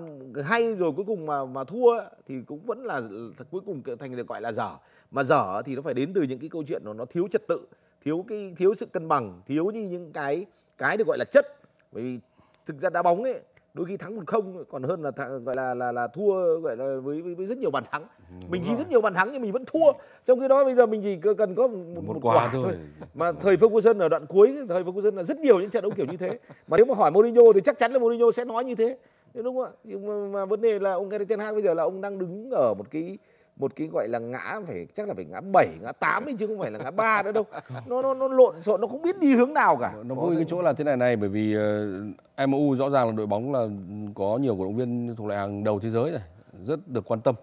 hay rồi cuối cùng mà mà thua thì cũng vẫn là cuối cùng thành được gọi là dở mà dở thì nó phải đến từ những cái câu chuyện nó nó thiếu trật tự thiếu cái thiếu sự cân bằng thiếu như những cái cái được gọi là chất bởi vì thực ra đá bóng ấy đôi khi thắng một không còn hơn là gọi là là là thua gọi là với, với, rất nhiều bàn thắng ừ, Đúng mình ghi rất nhiều bàn thắng nhưng mình vẫn thua trong khi đó bây giờ mình chỉ cần có một, một, quả, quả thôi. thôi mà thời Ferguson ở đoạn cuối thời Ferguson là rất nhiều những trận đấu kiểu như thế mà nếu mà hỏi Mourinho thì chắc chắn là Mourinho sẽ nói như thế đúng không ạ nhưng mà, mà vấn đề là ông Gary Ten Hag bây giờ là ông đang đứng ở một cái một cái gọi là ngã phải chắc là phải ngã 7, ngã 8 chứ không phải là ngã 3 nữa đâu. Nó nó nó lộn xộn nó không biết đi hướng nào cả. Nó vui cái chỗ là thế này này bởi vì uh, ờ, MU rõ ràng là đội bóng là có nhiều cổ động viên thuộc lại hàng đầu thế giới này, rất được quan tâm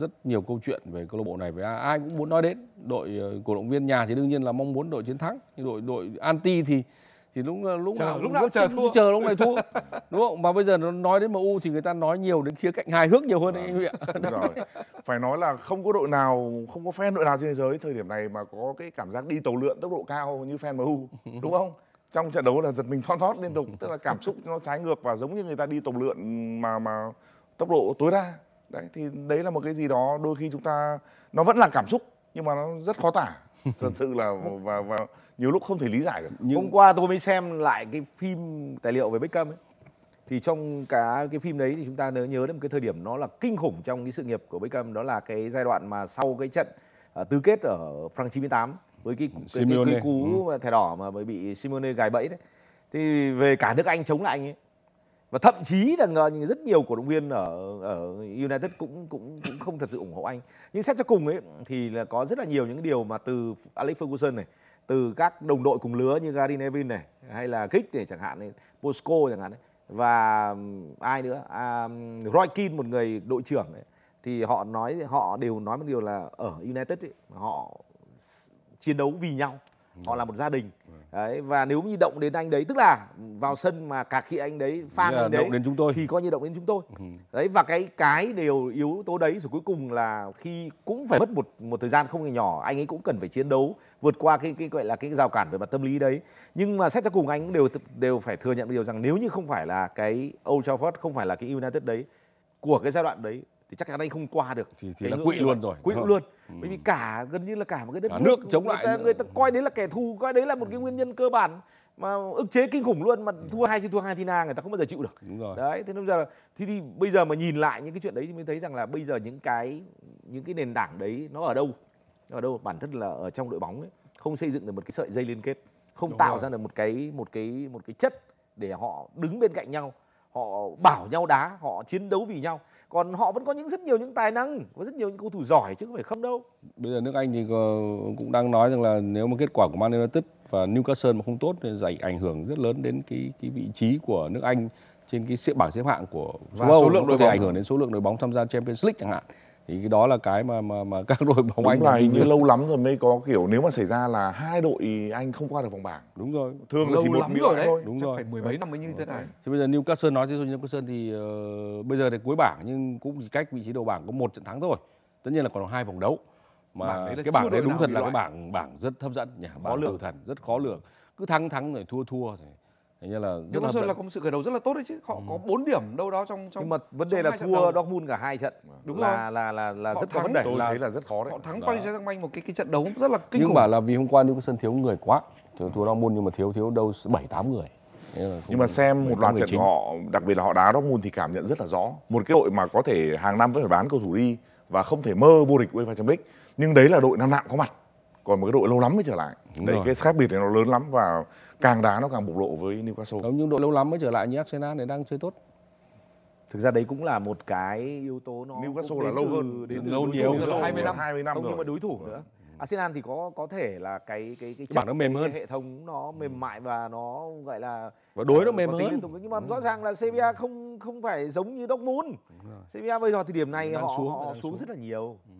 rất nhiều câu chuyện về câu lạc bộ này với ai cũng muốn nói đến đội ờ, cổ động viên nhà thì đương nhiên là mong muốn đội chiến thắng nhưng đội đội anti thì thì lúc ờ, lúc chờ, nào lúc nào chờ thua chờ lúc này thua đúng không mà bây giờ nó nói đến MU thì người ta nói nhiều đến khía cạnh hài hước nhiều hơn à, anh vâng. Huy ạ rồi phải nói là không có đội nào không có fan đội nào trên thế giới thời điểm này mà có cái cảm giác đi tàu lượn tốc độ cao như fan MU đúng không trong trận đấu là giật mình thon thót liên tục tức là cảm xúc nó trái ngược và giống như người ta đi tàu lượn mà mà tốc độ tối đa đấy thì đấy là một cái gì đó đôi khi chúng ta nó vẫn là cảm xúc nhưng mà nó rất khó tả thật sự là và và nhiều lúc không thể lý giải được Nhưng... hôm qua tôi mới xem lại cái phim tài liệu về Beckham ấy thì trong cả cái phim đấy thì chúng ta nhớ nhớ đến một cái thời điểm nó là kinh khủng trong cái sự nghiệp của Beckham đó là cái giai đoạn mà sau cái trận uh, tứ kết ở France 98 với cái cái, cái, cái cú ừ. thẻ đỏ mà bị Simone gài bẫy đấy thì về cả nước Anh chống lại anh ấy và thậm chí là rất nhiều cổ động viên ở ở United cũng cũng cũng không thật sự ủng hộ anh nhưng xét cho cùng ấy thì là có rất là nhiều những điều mà từ Alex Ferguson này từ các đồng đội cùng lứa như Gary Neville này hay là Giggs để chẳng hạn này Bosco chẳng hạn này và ai nữa à, Roy Keane một người đội trưởng ấy, thì họ nói họ đều nói một điều là ở United ấy, họ chiến đấu vì nhau họ là một gia đình đấy và nếu như động đến anh đấy tức là vào sân mà cà khịa anh đấy pha anh đấy động đến chúng tôi thì coi như động đến chúng tôi ừ. đấy và cái cái điều yếu tố đấy rồi cuối cùng là khi cũng phải mất một một thời gian không hề nhỏ anh ấy cũng cần phải chiến đấu vượt qua cái cái gọi là cái rào cản về mặt tâm lý đấy nhưng mà xét cho cùng anh cũng đều đều phải thừa nhận một điều rằng nếu như không phải là cái Old Trafford không phải là cái United đấy của cái giai đoạn đấy thì chắc chắn anh không qua được thì, thì là quỵ luôn rồi quỵ luôn ừ. bởi vì ừ. cả gần như là cả một cái đất cả nước, nước chống người lại ta, người ta coi ừ. đấy là kẻ thù coi đấy là một cái ừ. nguyên nhân cơ bản mà ức chế kinh khủng luôn mà thua hai chứ thua hai thì na người ta không bao giờ chịu được Đúng rồi. đấy thế nên giờ thì, thì bây giờ mà nhìn lại những cái chuyện đấy thì mới thấy rằng là bây giờ những cái những cái nền tảng đấy nó ở đâu nó ở đâu bản thân là ở trong đội bóng ấy không xây dựng được một cái sợi dây liên kết không Đúng tạo rồi. ra được một cái một cái một cái chất để họ đứng bên cạnh nhau họ bảo nhau đá họ chiến đấu vì nhau còn họ vẫn có những rất nhiều những tài năng có rất nhiều những cầu thủ giỏi chứ không phải không đâu bây giờ nước anh thì cũng đang nói rằng là nếu mà kết quả của Man United và Newcastle mà không tốt thì giải ảnh hưởng rất lớn đến cái cái vị trí của nước Anh trên cái bảng xếp hạng của và số lượng đội bóng ảnh hưởng đến số lượng đội bóng tham gia Champions League chẳng hạn thì cái đó là cái mà mà, mà các đội bóng đúng anh là hình như lâu lắm rồi mới có kiểu nếu mà xảy ra là hai đội anh không qua được vòng bảng đúng rồi thường lâu là chỉ một lắm rồi đấy thôi. đúng Chắc rồi phải mười mấy năm mới như thế này thì bây giờ Newcastle nói thế chứ Newcastle thì uh, bây giờ thì cuối bảng nhưng cũng chỉ cách vị trí đầu bảng có một trận thắng thôi tất nhiên là còn hai vòng đấu mà bảng cái bảng đấy đúng thật là cái bảng bảng rất hấp dẫn nhỉ bảng tử thần rất khó lường cứ thắng thắng rồi thua thua rồi Thế nên là rất là là có một sự khởi đầu rất là tốt đấy chứ. Họ ừ. có 4 điểm đâu đó trong trong Nhưng mà vấn đề là thua Dortmund cả hai trận. Đúng là, rồi. là là là họ rất thắng, có vấn đề. Tôi là, thấy là rất khó đấy. Họ thắng đó. Paris Saint-Germain một cái cái trận đấu rất là kinh Nhưng khủng. mà là vì hôm qua Newcastle thiếu người quá. Thua Dortmund nhưng mà thiếu thiếu đâu 7 8 người nhưng mà xem một loạt trận họ đặc biệt là họ đá Dortmund thì cảm nhận rất là rõ một cái đội mà có thể hàng năm vẫn phải bán cầu thủ đi và không thể mơ vô địch UEFA Champions League nhưng đấy là đội năm nào có mặt còn một cái đội lâu lắm mới trở lại đấy cái khác biệt này nó lớn lắm và càng đá nó càng bộc lộ với Newcastle. Đúng nhưng độ lâu lắm mới trở lại như Arsenal này đang chơi tốt. Thực ra đấy cũng là một cái yếu tố nó Newcastle là lâu từ, hơn, đến lâu nhiều, hơn. 20 năm, 20 năm không rồi. nhưng mà đối thủ nữa. Vâng. Arsenal thì có có thể là cái cái cái, cái bản nó mềm hơn, hệ thống nó mềm mại và nó gọi là và đối nó mềm hơn. Tục, nhưng mà ừ. rõ ràng là Sevilla không không phải giống như Dortmund. Sevilla bây giờ thì điểm này họ xuống, họ xuống, xuống rất là nhiều. Ừ.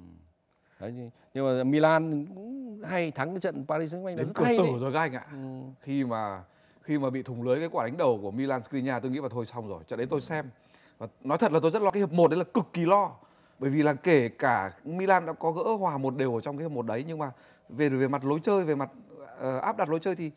Đấy, nhưng mà Milan cũng hay thắng cái trận Paris Saint-Germain đến cửa tử đấy. rồi các anh ạ. Ừ. Khi mà khi mà bị thủng lưới cái quả đánh đầu của Milan Skriniar tôi nghĩ là thôi xong rồi. Trận đấy tôi ừ. xem và nói thật là tôi rất lo cái hiệp 1 đấy là cực kỳ lo. Bởi vì là kể cả Milan đã có gỡ hòa một đều ở trong cái hiệp 1 đấy nhưng mà về về mặt lối chơi, về mặt uh, áp đặt lối chơi thì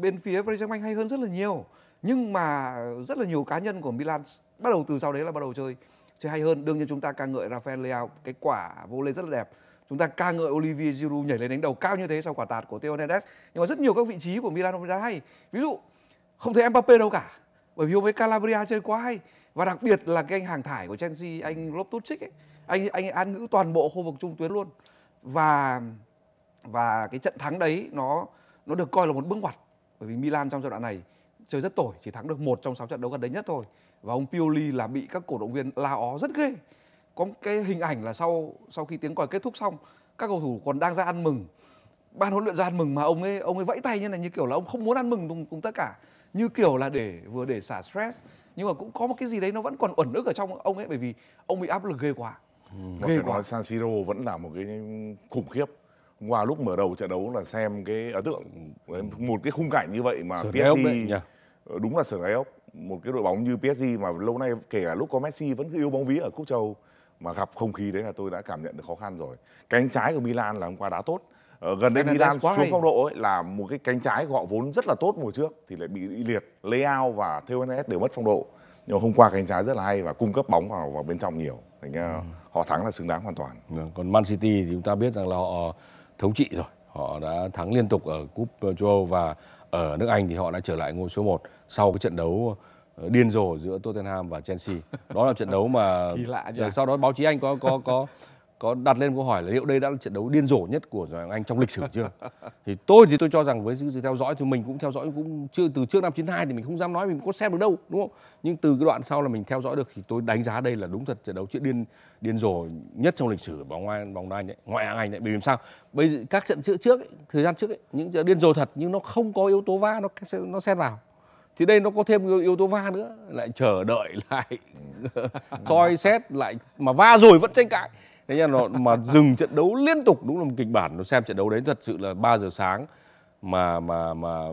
bên phía Paris Saint-Germain hay hơn rất là nhiều. Nhưng mà rất là nhiều cá nhân của Milan bắt đầu từ sau đấy là bắt đầu chơi chơi hay hơn đương nhiên chúng ta ca ngợi Rafael Leao cái quả vô lê rất là đẹp chúng ta ca ngợi Olivier Giroud nhảy lên đánh đầu cao như thế sau quả tạt của Theo Hernandez nhưng mà rất nhiều các vị trí của Milan hôm nay hay ví dụ không thấy Mbappe đâu cả bởi vì hôm ấy Calabria chơi quá hay và đặc biệt là cái anh hàng thải của Chelsea anh Loftus-Cheek ấy anh anh an ngữ toàn bộ khu vực trung tuyến luôn và và cái trận thắng đấy nó nó được coi là một bước ngoặt bởi vì Milan trong giai đoạn này chơi rất tồi chỉ thắng được một trong sáu trận đấu gần đây nhất thôi và ông Pioli là bị các cổ động viên la ó rất ghê có một cái hình ảnh là sau sau khi tiếng còi kết thúc xong các cầu thủ còn đang ra ăn mừng ban huấn luyện ra ăn mừng mà ông ấy ông ấy vẫy tay như này như kiểu là ông không muốn ăn mừng cùng, cùng tất cả như kiểu là để vừa để xả stress nhưng mà cũng có một cái gì đấy nó vẫn còn ẩn ức ở trong ông ấy bởi vì ông bị áp lực ghê quá ừ, ghê quá. San Siro vẫn là một cái khủng khiếp qua lúc mở đầu trận đấu là xem cái ấn tượng một cái khung cảnh như vậy mà PSG đúng là sườn gáy ốc một cái đội bóng như PSG mà lâu nay kể cả lúc có Messi vẫn cứ yêu bóng vía ở cúp châu mà gặp không khí đấy là tôi đã cảm nhận được khó khăn rồi cánh trái của Milan là hôm qua đá tốt ở ờ, gần đây Milan xuống phong độ ấy là một cái cánh trái của họ vốn rất là tốt mùa trước thì lại bị liệt Leao và Theones đều mất phong độ nhưng hôm qua cánh trái rất là hay và cung cấp bóng vào vào bên trong nhiều thành ra ừ. họ thắng là xứng đáng hoàn toàn. Vâng, còn Man City thì chúng ta biết rằng là họ thống trị rồi họ đã thắng liên tục ở cúp ờ, châu Âu và ở nước Anh thì họ đã trở lại ngôi số 1 sau cái trận đấu ờ, điên rồ giữa Tottenham và Chelsea. Đó là trận đấu mà ờ, sau đó báo chí Anh có có có có đặt lên câu hỏi là liệu đây đã là trận đấu điên rồ nhất của Hoàng Anh trong lịch sử chưa? thì tôi thì tôi cho rằng với sự theo dõi thì mình cũng theo dõi cũng chưa từ trước năm 92 thì mình không dám nói mình có xem được đâu đúng không? Nhưng từ cái đoạn sau là mình theo dõi được thì tôi đánh giá đây là đúng thật trận đấu chuyện điên điên rồ nhất trong lịch sử bóng ngoài bóng đá nhé ngoại hạng Anh đấy. Bởi vì sao? Bây giờ các trận trước trước thời gian trước ấy, những trận điên rồ thật nhưng nó không có yếu tố va nó nó xen vào thì đây nó có thêm yếu tố va nữa lại chờ đợi lại soi xét lại mà va rồi vẫn tranh cãi thế là nó mà dừng trận đấu liên tục đúng là một kịch bản nó xem trận đấu đấy thật sự là 3 giờ sáng mà mà mà mà,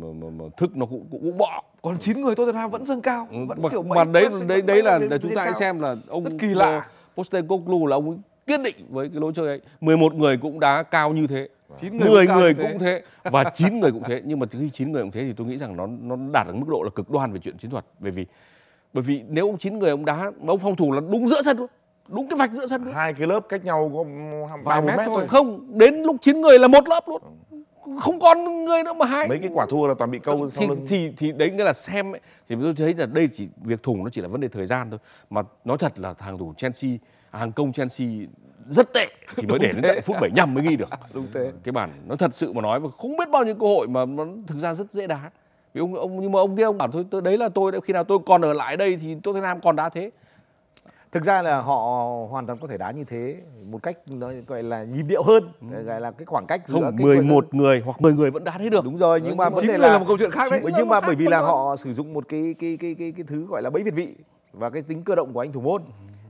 mà, mà, mà thức nó cũng cũng, cũng bọ còn 9 người Tottenham vẫn dâng cao ừ, vẫn mà, kiểu mà đấy đấy đấy là, là chúng ta hãy xem là ông Rất kỳ lạ Postecoglou là ông ấy kiên định với cái lối chơi ấy 11 người cũng đá cao như thế chín người, 10 người cũng thế. thế và 9 người cũng thế nhưng mà khi 9 người cũng thế thì tôi nghĩ rằng nó nó đạt được mức độ là cực đoan về chuyện chiến thuật bởi vì bởi vì nếu ông chín người ông đá mà ông phòng thủ là đúng giữa sân luôn đúng cái vạch giữa sân luôn. hai cái lớp cách nhau có ba mét, mét thôi không đến lúc chín người là một lớp luôn không còn người nữa mà hai mấy cái quả thua là toàn bị câu thì, sau lưng thì thì đấy nghĩa là xem ấy, thì tôi thấy là đây chỉ việc thủng nó chỉ là vấn đề thời gian thôi mà nói thật là hàng thủ Chelsea à, hàng công Chelsea rất tệ thì mới để đến tận phút 75 mới ghi được đúng thế cái bản nó thật sự mà nói mà không biết bao nhiêu cơ hội mà nó thực ra rất dễ đá vì ông ông nhưng mà ông kia ông bảo thôi tôi đấy là tôi đã khi nào tôi còn ở lại đây thì tôi thấy nam còn đá thế thực ra là họ hoàn toàn có thể đá như thế một cách nó gọi là nhịp điệu hơn ừ. gọi là cái khoảng cách giữa mười một người hoặc 10 người vẫn đá thấy được đúng rồi nhưng mà vấn đề là, là một câu chuyện khác đấy nhưng mà bởi vì là họ sử dụng một cái cái cái cái cái thứ gọi là bẫy việt vị và cái tính cơ động của anh thủ môn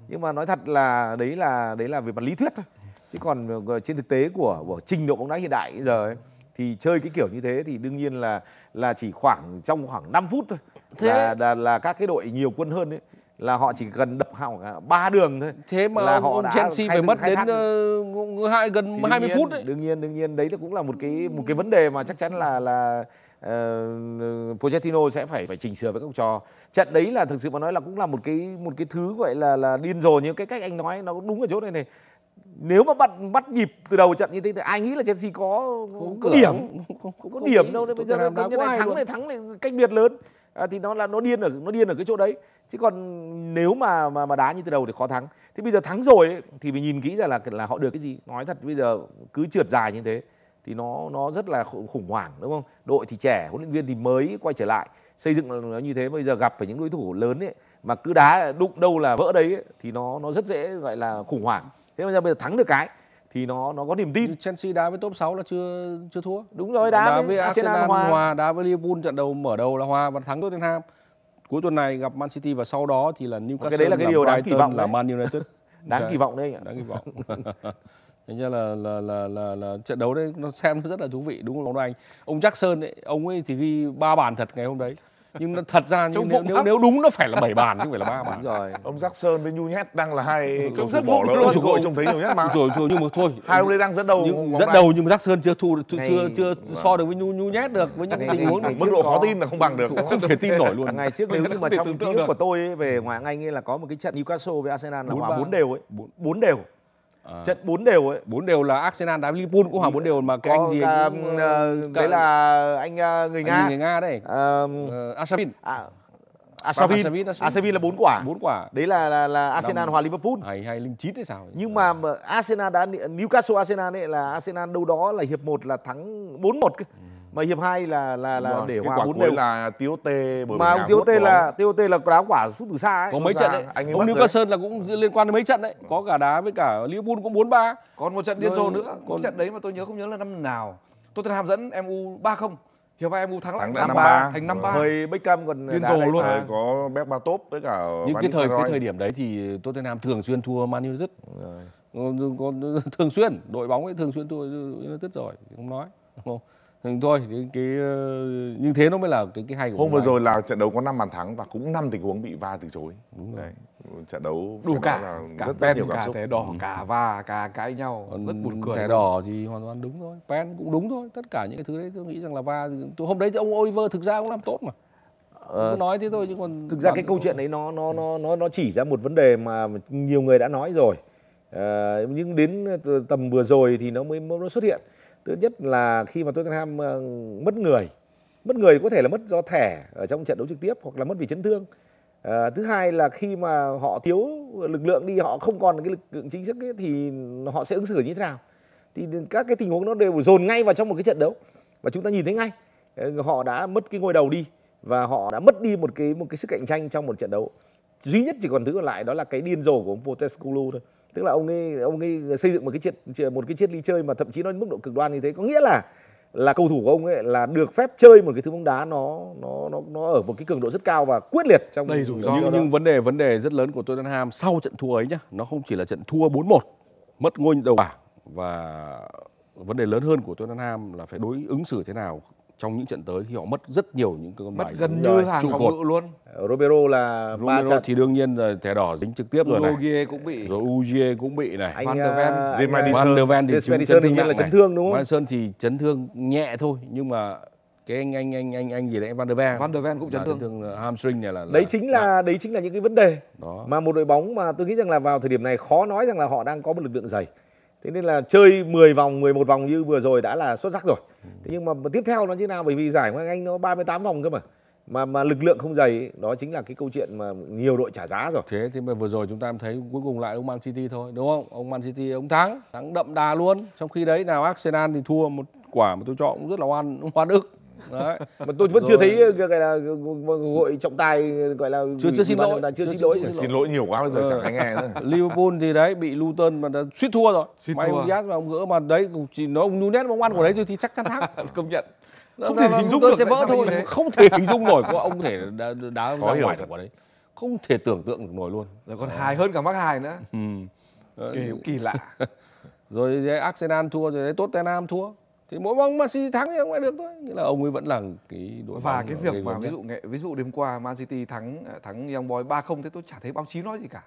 nhưng mà nói thật là đấy là đấy là về mặt lý thuyết thôi chứ còn trên thực tế của của trình độ bóng đá hiện đại bây giờ ấy, thì chơi cái kiểu như thế thì đương nhiên là là chỉ khoảng trong khoảng 5 phút thôi thế là, là là các cái đội nhiều quân hơn ấy là họ chỉ cần đập hỏng ba đường thôi thế mà là họ đã Chelsea phải mất đến uh, ờ, hai, gần thì 20 phút đấy. đương nhiên đương nhiên đấy cũng là một cái một cái vấn đề mà chắc chắn là là uh, Pochettino sẽ phải phải chỉnh sửa với các trò trận đấy là thực sự mà nói là cũng là một cái một cái thứ gọi là là điên rồ như cái cách anh nói nó đúng ở chỗ này này nếu mà bắt bắt nhịp từ đầu trận như thế thì ai nghĩ là Chelsea có không có điểm không, không, không, có điểm đâu đấy bây giờ công nhận này thắng này thắng này cách biệt lớn à, thì nó là nó điên ở nó điên ở cái chỗ đấy chứ còn nếu mà mà, mà đá như từ đầu thì khó thắng thế bây giờ thắng rồi ấy, thì mình nhìn kỹ ra là là họ được cái gì nói thật bây giờ cứ trượt dài như thế thì nó nó rất là khủng hoảng đúng không đội thì trẻ huấn luyện viên thì mới quay trở lại xây dựng nó như thế bây giờ gặp phải những đối thủ lớn ấy mà cứ đá đụng đâu là vỡ đấy ấy, thì nó nó rất dễ gọi là khủng hoảng thế bây giờ bây giờ thắng được cái thì nó nó có niềm tin. Như Chelsea đá với top 6 là chưa chưa thua. Đúng rồi, đá, đá với, với Arsenal, Arsenal hòa. hòa, đá với Liverpool trận đầu mở đầu là hòa và thắng Tottenham. Cuối tuần này gặp Man City và sau đó thì là Newcastle. cái đấy là cái điều đáng kỳ vọng là Man United. đáng kỳ vọng đấy Đáng kỳ vọng. Thế nên là là, là là là trận đấu đấy nó xem nó rất là thú vị đúng không ông anh. Ông Jackson ấy, ông ấy thì ghi ba bàn thật ngày hôm đấy nhưng nó thật ra nhưng nếu, nếu, nếu đúng nó phải là 7 bàn chứ không phải là ba bàn rồi ông giác sơn với nhu nhét đang là hai cầu thủ bỏ lỡ rồi trông thấy nhiều nhét mà rồi rồi nhưng mà thôi hai ông đây đang dẫn đầu nhưng, dẫn đầu nhưng mà giác sơn chưa thu chưa ngày, chưa, chưa vâng. so được với nhu nhu nhét được với những ngày, tình huống mức độ khó tin là không bằng được không thể tin nổi luôn ngày trước nếu như mà trong ký ức của tôi về ngoại anh ấy là có một cái trận Newcastle với Arsenal là hòa bốn đều ấy bốn đều À. Trận 4 đều ấy, bốn đều là Arsenal đá Liverpool cũng hòa bốn đều mà cái Có anh gì cả, cũng, uh, đấy là anh uh, người Nga. Anh người Nga đấy. Um, uh, Asavin. Asavin. Asavin, là bốn quả. bốn quả. Đấy là là, là Arsenal hòa Liverpool. Hay hay 09 hay sao? Nhưng mà, mà Arsenal đã Newcastle Arsenal ấy là Arsenal đâu đó là hiệp 1 là thắng 4-1 cái. Ừ mà hiệp 2 là là là rồi, vâng, để hòa bốn đều là Tiếu Tê mà ông Tiếu Tê là Tiếu Tê là đá quả sút từ xa ấy. Có mấy trận đấy. Anh ông Newcastle là cũng liên quan đến mấy trận đấy. Có cả đá với cả Liverpool cũng bốn ba, Còn một trận điên rồ nữa. Còn trận đấy mà tôi nhớ không nhớ là năm nào. Tottenham dẫn MU ba không hiệp hai MU thắng lại năm ba thành năm ba thời ờ, Beckham còn điên rồ luôn thời có Beck ba tốt với cả những cái thời cái thời điểm đấy thì Tottenham thường xuyên thua Man United rồi. thường xuyên đội bóng ấy thường xuyên thua United rồi không nói thôi những cái ờ, như thế nó mới là cái cái hay của hôm vừa rồi là trận đấu có 5 bàn thắng và cũng 5 tình huống bị va từ chối đúng rồi. đấy trận đấu đủ cả cả rất, pen, rất cả xúc. thẻ đỏ ừ. cả va cả cãi nhau Còn rất buồn cười thẻ đỏ thì hoàn toàn đúng thôi pen cũng đúng thôi tất cả những cái thứ đấy tôi nghĩ rằng là va hôm đấy thì ông Oliver thực ra cũng làm tốt mà Ờ, nói thế thôi chứ còn thực ra cái câu chuyện đấy nó nó nó nó nó chỉ ra một vấn đề mà nhiều người đã nói rồi à, nhưng đến tầm vừa rồi thì nó mới nó xuất hiện thứ nhất là khi mà Tottenham ờ, mất người mất người có thể là mất do thẻ ở trong trận đấu trực tiếp hoặc là mất vì chấn thương à, thứ hai là khi mà họ thiếu lực lượng đi họ không còn cái lực lượng chính xác ấy, thì họ sẽ ứng xử như thế nào thì các cái tình huống nó đều dồn ngay vào trong một cái trận đấu và chúng ta nhìn thấy ngay ờ, họ đã mất cái ngôi đầu đi và họ đã mất đi một cái một cái sức cạnh tranh trong một trận đấu duy nhất chỉ còn thứ còn lại đó là cái điên rồ của ông Potesculu thôi tức là ông ấy ông ấy xây dựng một cái triết một cái triết lý chơi mà thậm chí nó mức độ cực đoan như thế có nghĩa là là cầu thủ của ông ấy là được phép chơi một cái thứ bóng đá nó nó nó nó ở một cái cường độ rất cao và quyết liệt trong đây rủi ro nhưng, nhưng vấn đề vấn đề rất lớn của Tottenham sau trận thua ấy nhá nó không chỉ là trận thua 4-1 mất ngôi đầu bảng và vấn đề lớn hơn của Tottenham là phải đối ứng xử thế nào trong những trận tới khi họ mất rất nhiều những cái con mất bài gần như hàng trụ cột luôn Romero là Romero trận. thì đương nhiên là thẻ đỏ dính trực tiếp rồi này Ugie cũng bị rồi Ugie cũng bị này anh Van der Ven à, à, thì chấn thương là chấn thương đúng không Van Sơn thì chấn thương nhẹ thôi nhưng mà cái anh anh anh anh anh gì đấy Van der Ven Van der Ven cũng chấn thương. thương à, hamstring này là, là đấy chính là đấy chính là những cái vấn đề đó. mà một đội bóng mà tôi nghĩ rằng là vào thời điểm này khó nói rằng là họ đang có một lực lượng dày thế nên là chơi 10 vòng 11 vòng như vừa rồi đã là xuất sắc rồi thế nhưng mà tiếp theo nó như nào bởi vì giải của anh nó 38 vòng cơ mà mà mà lực lượng không dày đó chính là cái câu chuyện mà nhiều đội trả giá rồi thế thì mà vừa rồi chúng ta thấy cuối cùng lại ông Man City thôi đúng không ông Man City ông thắng thắng đậm đà luôn trong khi đấy nào Arsenal thì thua một quả mà tôi cho cũng rất là oan oan ức đấy. mà tôi vẫn chưa thấy gọi là hội trọng tài gọi là chưa chưa xin lỗi chưa, chưa xin lỗi xin, lỗi nhiều quá bây giờ ừ. chẳng ai nghe nữa Liverpool thì đấy bị Luton mà đã suýt thua rồi suýt may ông Yas mà ông gỡ mà đấy chỉ nói ông nuốt mà ông ăn của ờ. đấy rồi thì chắc chắn thắng công nhận không thể hình dung được sẽ vỡ thôi không thể hình dung nổi có ông thể đá, ra ngoài được quả đấy không thể tưởng tượng được nổi luôn rồi còn ờ. hài hơn cả mắc hài nữa ừ. kỳ, kỳ lạ rồi Arsenal thua rồi Tottenham thua thì mỗi Man City thắng thì không phải được thôi nghĩa là ông ấy vẫn là cái đội và cái việc mà ví dụ nghệ ví dụ đêm qua Man City thắng à, thắng Young Boy ba không thế tôi chả thấy báo chí nói gì cả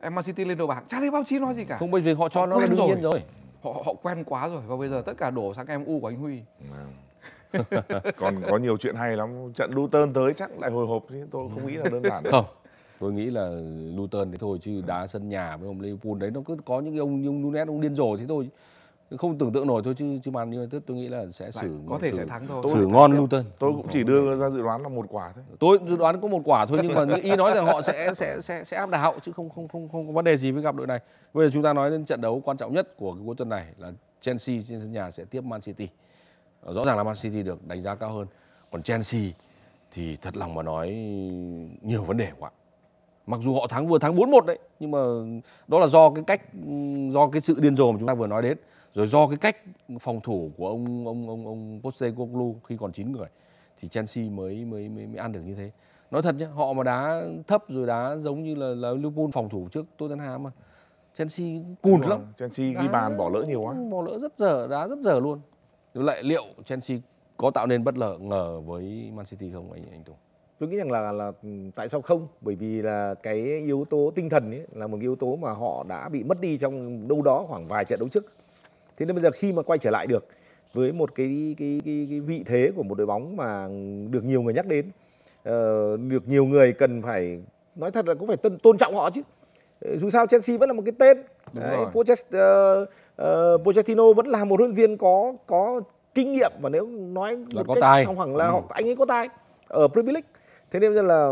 em Man City lên đầu bảng chả thấy báo chí nói gì cả không bởi vì họ cho họ nó là đương rồi. nhiên rồi họ họ quen quá rồi và bây giờ tất cả đổ sang em u của anh Huy còn có nhiều chuyện hay lắm trận Luton tới chắc lại hồi hộp chứ tôi không nghĩ là đơn giản không tôi nghĩ là Luton thế thôi chứ đá sân nhà với ông Liverpool đấy nó cứ có những ông như nunez ông điên rồi thế thôi không tưởng tượng nổi thôi chứ chứ Man United tôi nghĩ là sẽ vâng, xử Lại, có thể xử, sẽ thắng thôi. Tôi xử ngon Luton. Tôi cũng chỉ đưa ra dự đoán là một quả thôi. Tôi dự đoán có một quả thôi nhưng mà ý nói rằng họ sẽ sẽ sẽ sẽ áp đảo chứ không không không không có vấn đề gì với gặp đội này. Bây giờ chúng ta nói đến trận đấu quan trọng nhất của cuối tuần này là Chelsea trên sân nhà sẽ tiếp Man City. Ờ, rõ ràng là Man City được đánh giá cao hơn. Còn Chelsea thì thật lòng mà nói nhiều vấn đề quá mặc dù họ thắng vừa thắng 4-1 đấy nhưng mà đó là do cái cách ừ, do cái sự điên rồ mà chúng ta vừa nói đến rồi do cái cách phòng thủ của ông ông ông ông Postecoglou khi còn 9 người thì Chelsea mới mới mới, mới ăn được như thế nói thật nhé họ mà đá thấp rồi đá giống như là, là Liverpool phòng thủ trước Tottenham mà Chelsea cùn lắm Chelsea ghi bàn bỏ lỡ nhiều quá bỏ lỡ rất dở đá rất dở luôn rồi lại liệu Chelsea có tạo nên bất lợi ngờ với Man City không anh anh Tùng tôi nghĩ rằng là là tại sao không bởi vì là cái yếu tố tinh thần ấy là một cái yếu tố mà họ đã bị mất đi trong đâu đó khoảng vài trận đấu trước thế nên bây giờ khi mà quay trở lại được với một cái cái cái, cái vị thế của một đội bóng mà được nhiều người nhắc đến uh, được nhiều người cần phải nói thật là cũng phải tôn, tôn trọng họ chứ ờ, dù sao Chelsea vẫn là một cái tên Đấy, Pochest, uh, ờ, uh, Pochettino vẫn là một huấn viên có có kinh nghiệm và nếu nói là một cách song hẳn là ừ. họ, anh ấy có tài ở Premier League thế nên là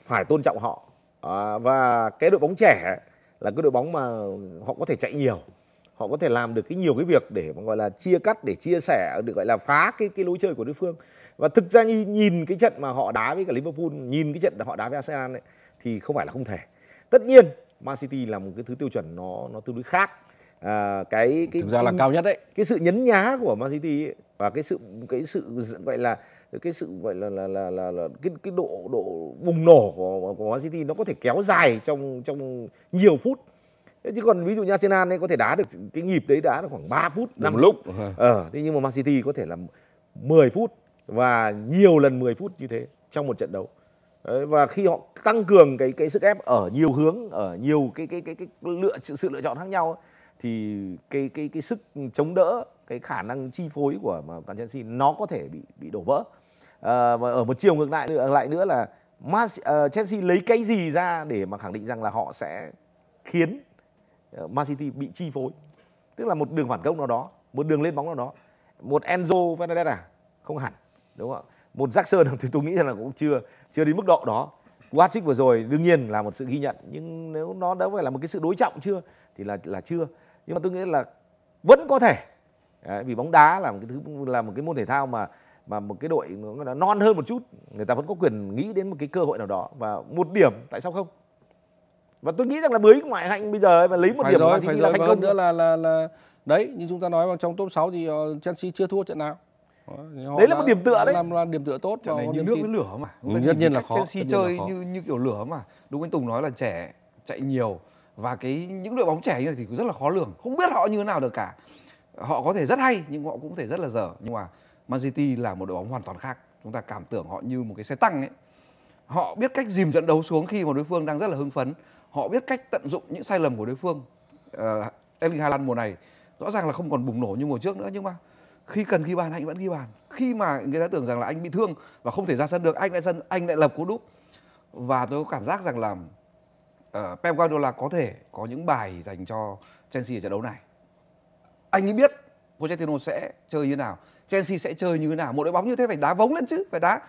phải tôn trọng họ à, và cái đội bóng trẻ là cái đội bóng mà họ có thể chạy nhiều họ có thể làm được cái nhiều cái việc để mà gọi là chia cắt để chia sẻ được gọi là phá cái cái lối chơi của đối phương và thực ra nhìn, nhìn cái trận mà họ đá với cả Liverpool nhìn cái trận họ đá với Arsenal ấy, thì không phải là không thể tất nhiên Man City là một cái thứ tiêu chuẩn nó nó tương đối khác à, cái cái thực ra là cao nhất đấy cái sự nhấn nhá của Man City ấy, và cái sự cái sự gọi là cái sự gọi là là là, là, là cái cái độ độ bùng nổ của, của Man City nó có thể kéo dài trong trong nhiều phút thế chứ còn ví dụ như Arsenal ấy có thể đá được cái nhịp đấy đá được khoảng 3 phút 5 Đúng lúc ờ thế nhưng mà Man City có thể là 10 phút và nhiều lần 10 phút như thế trong một trận đấu đấy, và khi họ tăng cường cái cái sức ép ở nhiều hướng ở nhiều cái cái cái, cái, cái lựa sự lựa chọn khác nhau ấy, thì cái cái cái sức chống đỡ cái khả năng chi phối của mà Chelsea nó có thể bị bị đổ vỡ à, và ở một chiều ngược lại nữa lại nữa là Mas, ờ, Chelsea lấy cái gì ra để mà khẳng định rằng là họ sẽ khiến Ờ, Man City bị chi phối tức là một đường phản công nào đó một đường lên bóng nào đó một Enzo Fernandez à không hẳn đúng không ạ một Jackson thì tôi nghĩ là cũng chưa chưa đến mức độ đó cú vừa rồi đương nhiên là một sự ghi nhận nhưng nếu nó đã phải là một cái sự đối trọng chưa thì là là chưa nhưng mà tôi nghĩ là vẫn có thể Đấy, vì bóng đá là một cái thứ là một cái môn thể thao mà mà một cái đội nó non hơn một chút người ta vẫn có quyền nghĩ đến một cái cơ hội nào đó và một điểm tại sao không và tôi nghĩ rằng là với ngoại hạnh bây giờ và lấy một phải điểm rồi, phải là thành vâng, công nữa là là là đấy như chúng ta nói vào vâng, trong top 6 thì ờ, Chelsea chưa thua trận nào Họ đấy là một điểm tựa đấy làm là điểm tựa tốt trận này như nước với lửa mà ừ, tất nhiên là khó Chelsea chơi như như kiểu lửa mà đúng anh Tùng nói là trẻ chạy nhiều và cái những đội bóng trẻ như này thì cũng rất là khó lường không biết họ như thế nào được cả họ có thể rất hay nhưng họ cũng có thể rất là dở nhưng mà Man City là một đội bóng hoàn toàn khác chúng ta cảm tưởng họ như một cái xe tăng ấy họ biết cách dìm trận đấu xuống khi mà đối phương đang rất là hưng phấn họ biết cách tận dụng những sai lầm của đối phương uh, Erling Haaland mùa này rõ ràng là không còn bùng nổ như mùa trước nữa nhưng mà khi cần ghi bàn anh vẫn ghi bàn khi mà người ta tưởng rằng là anh bị thương và không thể ra sân được anh lại sân anh lại lập cú đúp và tôi có cảm giác rằng là uh, Pep Guardiola có thể có những bài dành cho Chelsea ở trận đấu này anh ấy biết Pochettino sẽ chơi như thế nào Chelsea sẽ chơi như thế nào một đội bóng như thế phải đá vống lên chứ phải đá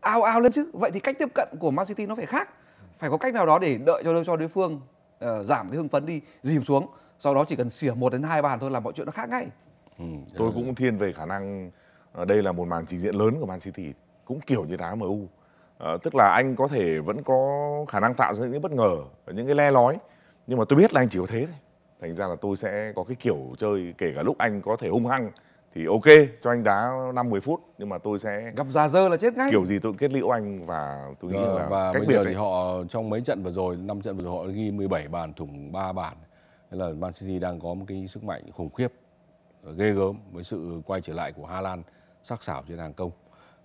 ao ao lên chứ vậy thì cách tiếp cận của Man City nó phải khác phải có cách nào đó để đợi cho cho đối phương uh, giảm cái hưng phấn đi dìm xuống sau đó chỉ cần xỉa một đến hai bàn thôi là mọi chuyện nó khác ngay ừ, tôi cũng thiên về khả năng ờ, đây là một màn trình diễn lớn của Man City cũng kiểu như đá MU à, ờ, tức là anh có thể vẫn có khả năng tạo ra những bất ngờ những cái le lói nhưng mà tôi biết là anh chỉ có thế thôi thành ra là tôi sẽ có cái kiểu chơi kể cả lúc anh có thể hung hăng thì ok cho anh đá 5 10 phút nhưng mà tôi sẽ gặp già dơ là chết ngay. Kiểu gì tôi cũng kết liễu anh và tôi nghĩ ờ, là và cách biệt thì họ trong mấy trận vừa rồi, năm trận vừa rồi họ ghi 17 bàn thủng 3 bàn. Nên là Man City đang có một cái sức mạnh khủng khiếp ghê gớm với sự quay trở lại của Hà Lan sắc sảo trên hàng công.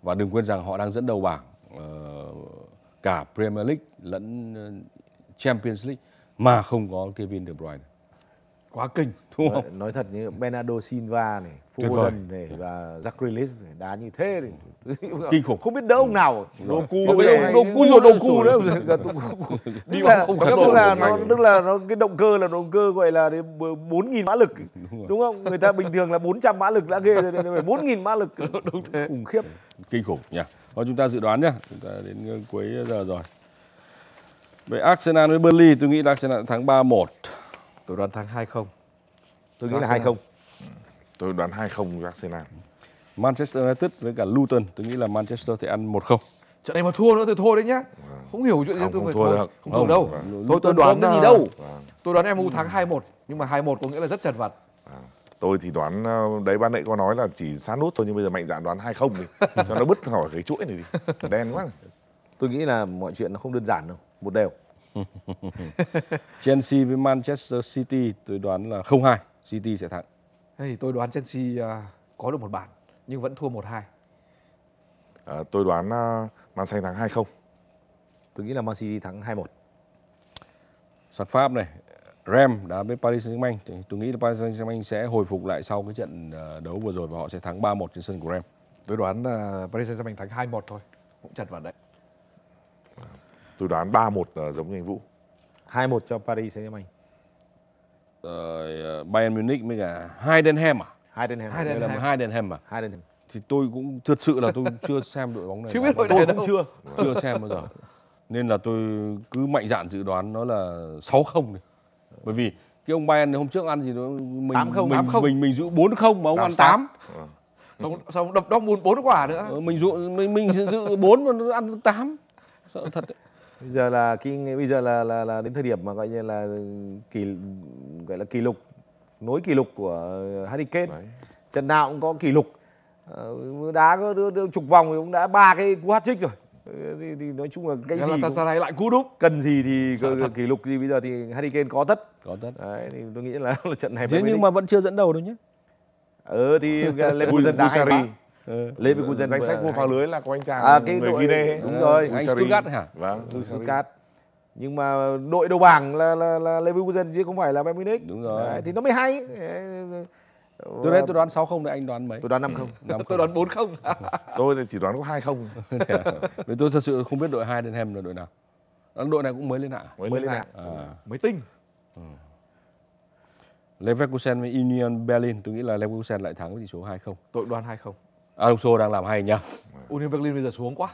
Và đừng quên rằng họ đang dẫn đầu bảng ờ, cả Premier League lẫn ờ, Champions League mà không có Kevin De Bruyne quá kinh đúng không? nói thật như Bernardo Silva này, Foden này và Zagrelis này đá như thế này. kinh khủng không biết đỡ ông nào. Đồ cu bây đồ cu rồi đồ cu nữa. Đi là không tức là nó tức là nó cái động cơ là động cơ gọi là 4000 mã lực đúng không? Người ta bình thường là 400 mã lực đã ghê rồi này 4000 mã lực. Đúng thế. Khủng khiếp. Kinh khủng nhỉ. Thôi chúng ta dự đoán nhá. Chúng ta đến ờ, cuối giờ rồi. Về Arsenal với Burnley tôi nghĩ là Arsenal thắng 3-1. Tôi đoán thắng 2-0. Tôi đoán nghĩ là 2 không Tôi đoán 2-0 Arsenal. Manchester United với cả Luton, tôi nghĩ là Manchester sẽ ăn 1-0. Trận này mà thua nữa thì thôi đấy nhá. Vâng. Không hiểu chuyện gì tôi phải thua. Thôi. Không, không thua đâu. Vâng. Tôi, tôi, đoán cái gì ờ, đâu. Vâng. Tôi đoán em MU thắng 2-1, nhưng mà 2-1 có nghĩa là rất chật vật. Vâng tôi thì đoán ờ, đấy ban nãy có nói là chỉ sát nút thôi nhưng bây giờ mạnh dạn đoán hai không đi cho nó bứt khỏi cái chuỗi này đi đen quá tôi nghĩ là mọi chuyện nó không đơn giản đâu một đều Chelsea với Manchester City tôi đoán là không hai City sẽ thắng. Hey, tôi đoán Chelsea uh, có được một bàn nhưng vẫn thua 1-2. À, tôi đoán uh, Man City thắng 2-0. Tôi nghĩ là Man City thắng 2-1. Sang Pháp này, Rem đá với Paris Saint-Germain thì tôi nghĩ là Paris Saint-Germain sẽ hồi phục lại sau cái trận à, đấu vừa rồi và họ sẽ thắng 3-1 trên sân của Rem. Tôi đoán là Paris Saint-Germain thắng 2-1 thôi, cũng chặt vào đấy. Tôi đoán 3-1 giống như anh Vũ. 2-1 cho Paris Saint-Germain. Rồi ờ, Bayern Munich mới cả Heidenheim à? Heidenheim. Heidenheim. Heidenheim. Heidenheim à? Heidenheim. Thì tôi cũng thật sự là tôi chưa xem đội bóng này. Chứ biết đội tôi cũng chưa. Chưa xem bao giờ. Nên là tôi cứ mạnh dạn dự đoán nó là 6 không Bởi vì cái ông Bayern hôm trước ăn gì đó mình 8 -0, mình 8 -0. mình mình giữ 4 không mà ông 8 ăn 8. Ừ. Ờ. Xong xong đập đóng bốn quả nữa. Ừ, mình dụ mình mình dự 4 mà nó ăn 8. Sợ thật đấy bây giờ là khi bây giờ là là là đến thời điểm mà gọi như là kỷ gọi là kỷ lục nối kỷ lục của Harry Kane trận nào cũng có kỷ lục ờ, đá có chục vòng thì cũng đã ba cái cú hat trick rồi ờ, thì, thì nói chung là cái Nên gì là này lại cú đúc cần gì thì kỷ lục gì bây giờ thì Harry Kane có tất có tất đấy thì tôi nghĩ là, là trận này thế nhưng mà vẫn chưa dẫn đầu đâu nhé ừ thì Leverkusen đá hay Ờ. Leverkusen ờ, danh sách vô phá lưới là của anh chàng à, cái người đội, Guinea đúng ờ, rồi anh Stuttgart hả vâng ừ. Stuttgart nhưng mà đội đầu bảng là là, là Leverkusen chứ không phải là Bayern Munich đúng rồi đấy, thì nó mới hay Tôi đấy tôi đoán 6 không đấy anh đoán mấy? Tôi đoán 5 không. Ừ. tôi đoán 4 không. tôi thì chỉ đoán có 2 không. Vì tôi thật sự không biết đội hai đến hem là đội nào. Đội này cũng mới lên hạng. Mới, mới lên hạng. À. Ừ. Mới tinh. Ừ. Leverkusen với Union Berlin tôi nghĩ là Leverkusen lại thắng với tỷ số 2-0. Tôi đoán 2-0. Alonso đang làm hay nhỉ Union Berlin bây giờ xuống quá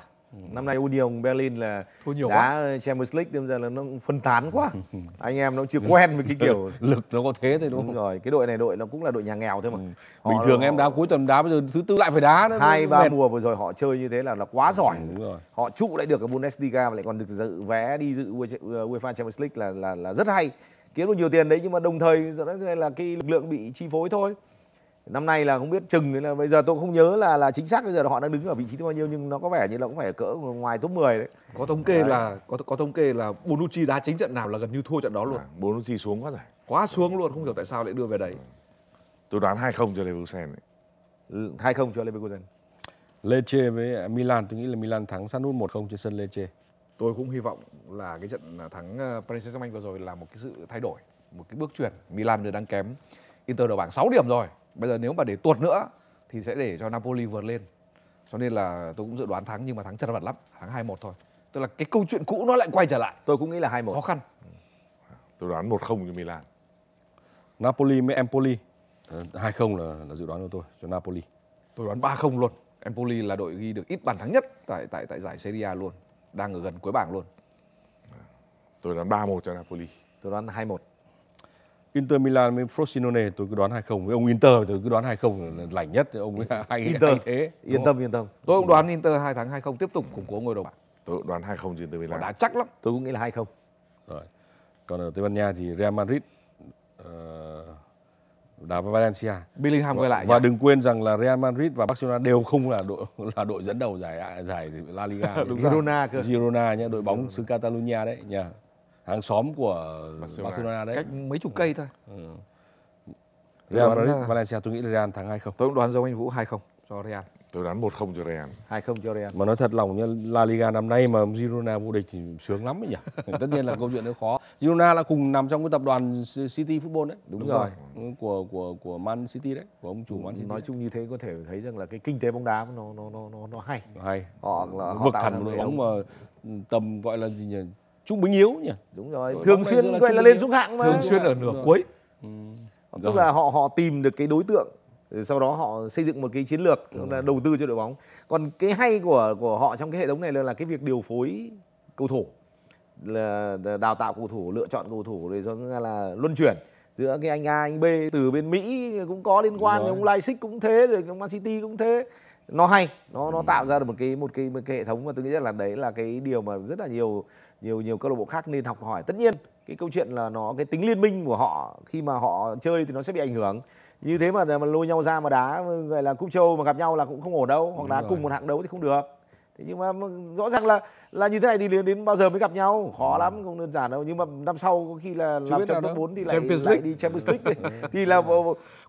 năm nay Union Berlin là thua nhiều đá quá. Champions League đâm giờ là nó phân tán quá anh em nó chưa quen với cái kiểu lực nó có thế thôi đúng, không? rồi cái đội này đội nó cũng là đội nhà nghèo thôi mà ừ. họ bình thường họ... em đá cuối tuần đá bây giờ thứ tư lại phải đá nữa hai ba mùa vừa rồi họ chơi như thế là là quá ừ, giỏi đúng rồi. họ trụ lại được ở Bundesliga và lại còn được dự vé đi dự e ờ, UEFA Champions League là là là rất hay kiếm được nhiều tiền đấy nhưng mà đồng thời là cái lực lượng bị chi phối thôi năm nay là không biết chừng là bây giờ tôi không nhớ là là chính xác bây giờ họ đang đứng ở vị trí bao nhiêu nhưng nó có vẻ như là cũng phải ở cỡ ngoài top 10 đấy có thống kê đấy. là có có thống kê là Bonucci đá chính trận nào là gần như thua trận đó luôn à, Bonucci xuống quá rồi quá xuống luôn không hiểu tại sao lại đưa về đấy ừ. tôi đoán hai không cho Leverkusen đấy ừ, hai không cho Leverkusen Lecce với Milan tôi nghĩ là Milan thắng sát nút 1-0 trên sân Lecce tôi cũng hy vọng là cái trận thắng ờ, Paris Saint-Germain vừa rồi là một cái sự thay đổi một cái bước chuyển Milan giờ đang kém Inter đầu bảng 6 điểm rồi bây giờ nếu mà để tuột nữa thì sẽ để cho Napoli vượt lên cho nên là tôi cũng dự đoán thắng nhưng mà thắng chật vật lắm thắng 2-1 thôi tức là cái câu chuyện cũ nó lại quay trở lại tôi cũng nghĩ là 2-1 khó khăn tôi đoán 1-0 cho Milan Napoli với Empoli 2-0 ờ, là, là dự đoán của tôi cho Napoli tôi đoán 3-0 luôn Empoli là đội ghi được ít bàn thắng nhất tại tại tại giải Serie A luôn đang ở gần cuối bảng luôn tôi đoán 3-1 cho Napoli tôi đoán 2-1 Inter Milan với Frosinone tôi cứ đoán 2 không với ông Inter tôi cứ đoán 2 không lành nhất ông hay Inter hay thế. Yên tâm yên tâm. Tôi cũng đoán Inter 2 tháng 2 không tiếp tục củng cố ngôi đầu bảng. Tôi cũng đoán 2 không Inter Milan. đã chắc lắm. Tôi cũng nghĩ là 2 không. Rồi. Còn ở Tây Ban Nha thì Real Madrid uh, đá với Valencia. Bellingham quay lại. Và nhá. đừng quên rằng là Real Madrid và Barcelona đều không là đội là đội dẫn đầu giải giải La Liga. Girona cơ. Girona nhá, đội bóng xứ Catalonia đấy nhá hàng xóm của Barcelona, Barcelona đấy cách mấy chục cây thôi ừ. Real Madrid, là... Valencia tôi nghĩ là Real thắng 2 không. Tôi cũng đoán giống anh Vũ 2 không cho Real. Tôi đoán 1 không cho Real. 2 không cho Real. Mà nói thật lòng nhá, La Liga năm nay mà Girona vô địch thì sướng lắm ấy nhỉ. Tất nhiên là câu chuyện nó khó. Girona là cùng nằm trong cái tập đoàn City Football đấy. Đúng, Đúng rồi. rồi. Của của của Man City đấy, của ông chủ Man City. Nói đấy. chung như thế có thể thấy rằng là cái kinh tế bóng đá nó nó nó nó, nó hay. Hay. Họ là họ vực hẳn đội bóng mà tầm gọi là gì nhỉ? Trung Bình yếu nhỉ? Đúng rồi, rồi thường xuyên là vậy là lên xuống hạng mà. Thường xuyên ở nửa cuối. Ừ. ừ. Tức rồi. là họ họ tìm được cái đối tượng sau đó họ xây dựng một cái chiến lược là đầu tư cho đội bóng. Còn cái hay của của họ trong cái hệ thống này là, là cái việc điều phối cầu thủ là đào tạo cầu thủ, lựa chọn cầu thủ rồi rồi ra là luân chuyển giữa cái anh A anh B từ bên Mỹ cũng có liên quan rồi. ông Leipzig cũng thế rồi ông Man City cũng thế nó hay nó nó ừ. tạo ra được một cái một cái một cái hệ thống mà tôi nghĩ là đấy là cái điều mà rất là nhiều nhiều nhiều câu lạc bộ khác nên học hỏi tất nhiên cái câu chuyện là nó cái tính liên minh của họ khi mà họ chơi thì nó sẽ bị ảnh hưởng như thế mà mà lôi nhau ra mà đá gọi là cúp châu mà gặp nhau là cũng không ổn đâu hoặc là cùng một hạng đấu thì không được thế nhưng mà rõ ràng là là như thế này thì đến, đến bao giờ mới gặp nhau khó ừ. lắm không đơn giản đâu nhưng mà năm sau có khi là Chứ làm trận top bốn thì lại, Champions lại đi Champions League thì là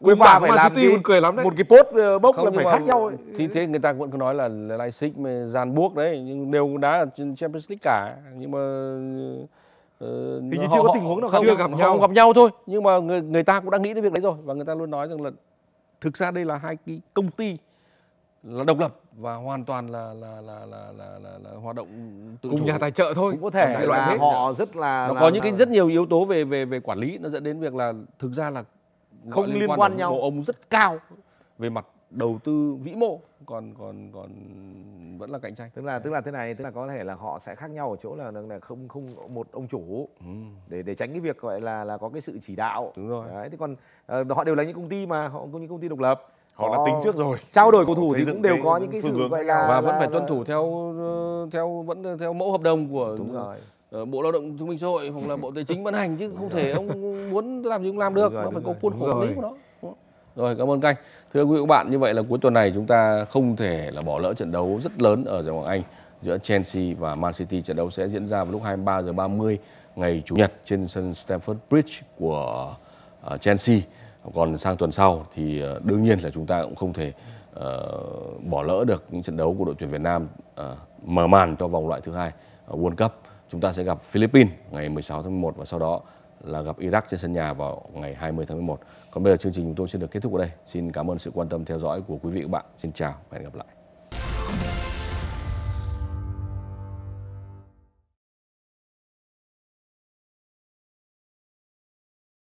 ừ. e bà phải làm City cái, cười lắm đấy. một cái post ờ, bốc không, là phải khác nhau thì thế người ta vẫn cứ nói là Leipzig gian buộc đấy nhưng đều đá ở Champions League cả nhưng mà Ừ, ờ, thì như họ, chưa có tình huống nào không chưa gặp nhau không gặp nhau thôi nhưng mà người người ta cũng đã nghĩ đến việc đấy rồi và người ta luôn nói rằng là thực ra đây là hai cái công ty là độc lập và hoàn toàn là là là là là, là, là hoạt động tự cùng chủ. nhà tài trợ thôi cũng có thể là loại thế. họ dạ. rất là nó là, có những cái rất nhiều yếu tố về về về quản lý nó dẫn đến việc là thực ra là không liên, liên quan, quan nhau ông rất cao về mặt đầu tư vĩ mô còn còn còn vẫn là cạnh tranh tức là tức là thế này tức là có thể là họ sẽ khác nhau ở chỗ là là không không một ông chủ ừ. để để tránh cái việc gọi là là có cái sự chỉ đạo đúng rồi đấy thế còn ờ, họ đều là những công ty mà họ cũng những công ty độc lập họ đã tính trước rồi trao đổi cầu thủ thì cũng đều có những cái sự gọi là và vẫn phải tuân thủ theo ờ, theo vẫn theo mẫu hợp đồng của đúng rồi ờ, bộ lao động thương minh xã hội hoặc là bộ tài chính ban hành chứ không thể ông muốn làm gì cũng làm được nó phải có khuôn khổ lý của nó rồi cảm ơn canh thưa quý vị các bạn như vậy là cuối tuần này chúng ta không thể là bỏ lỡ trận đấu rất lớn ở giải ngoại anh giữa Chelsea và Man City trận đấu sẽ diễn ra vào lúc 23 giờ 30 ngày chủ nhật trên sân Stamford Bridge của ờ, Chelsea còn sang tuần sau thì ờ, đương nhiên là chúng ta cũng không thể uh, bỏ lỡ được những trận đấu của đội tuyển Việt Nam uh, mở màn cho vòng loại thứ hai World Cup chúng ta sẽ gặp Philippines ngày 16 tháng 11 và sau đó là gặp Iraq trên sân nhà vào ngày 20 tháng 11. Còn bây giờ chương trình chúng tôi sẽ được kết thúc ở đây. Xin cảm ơn sự quan tâm theo dõi của quý vị và các bạn. Xin chào và hẹn gặp lại.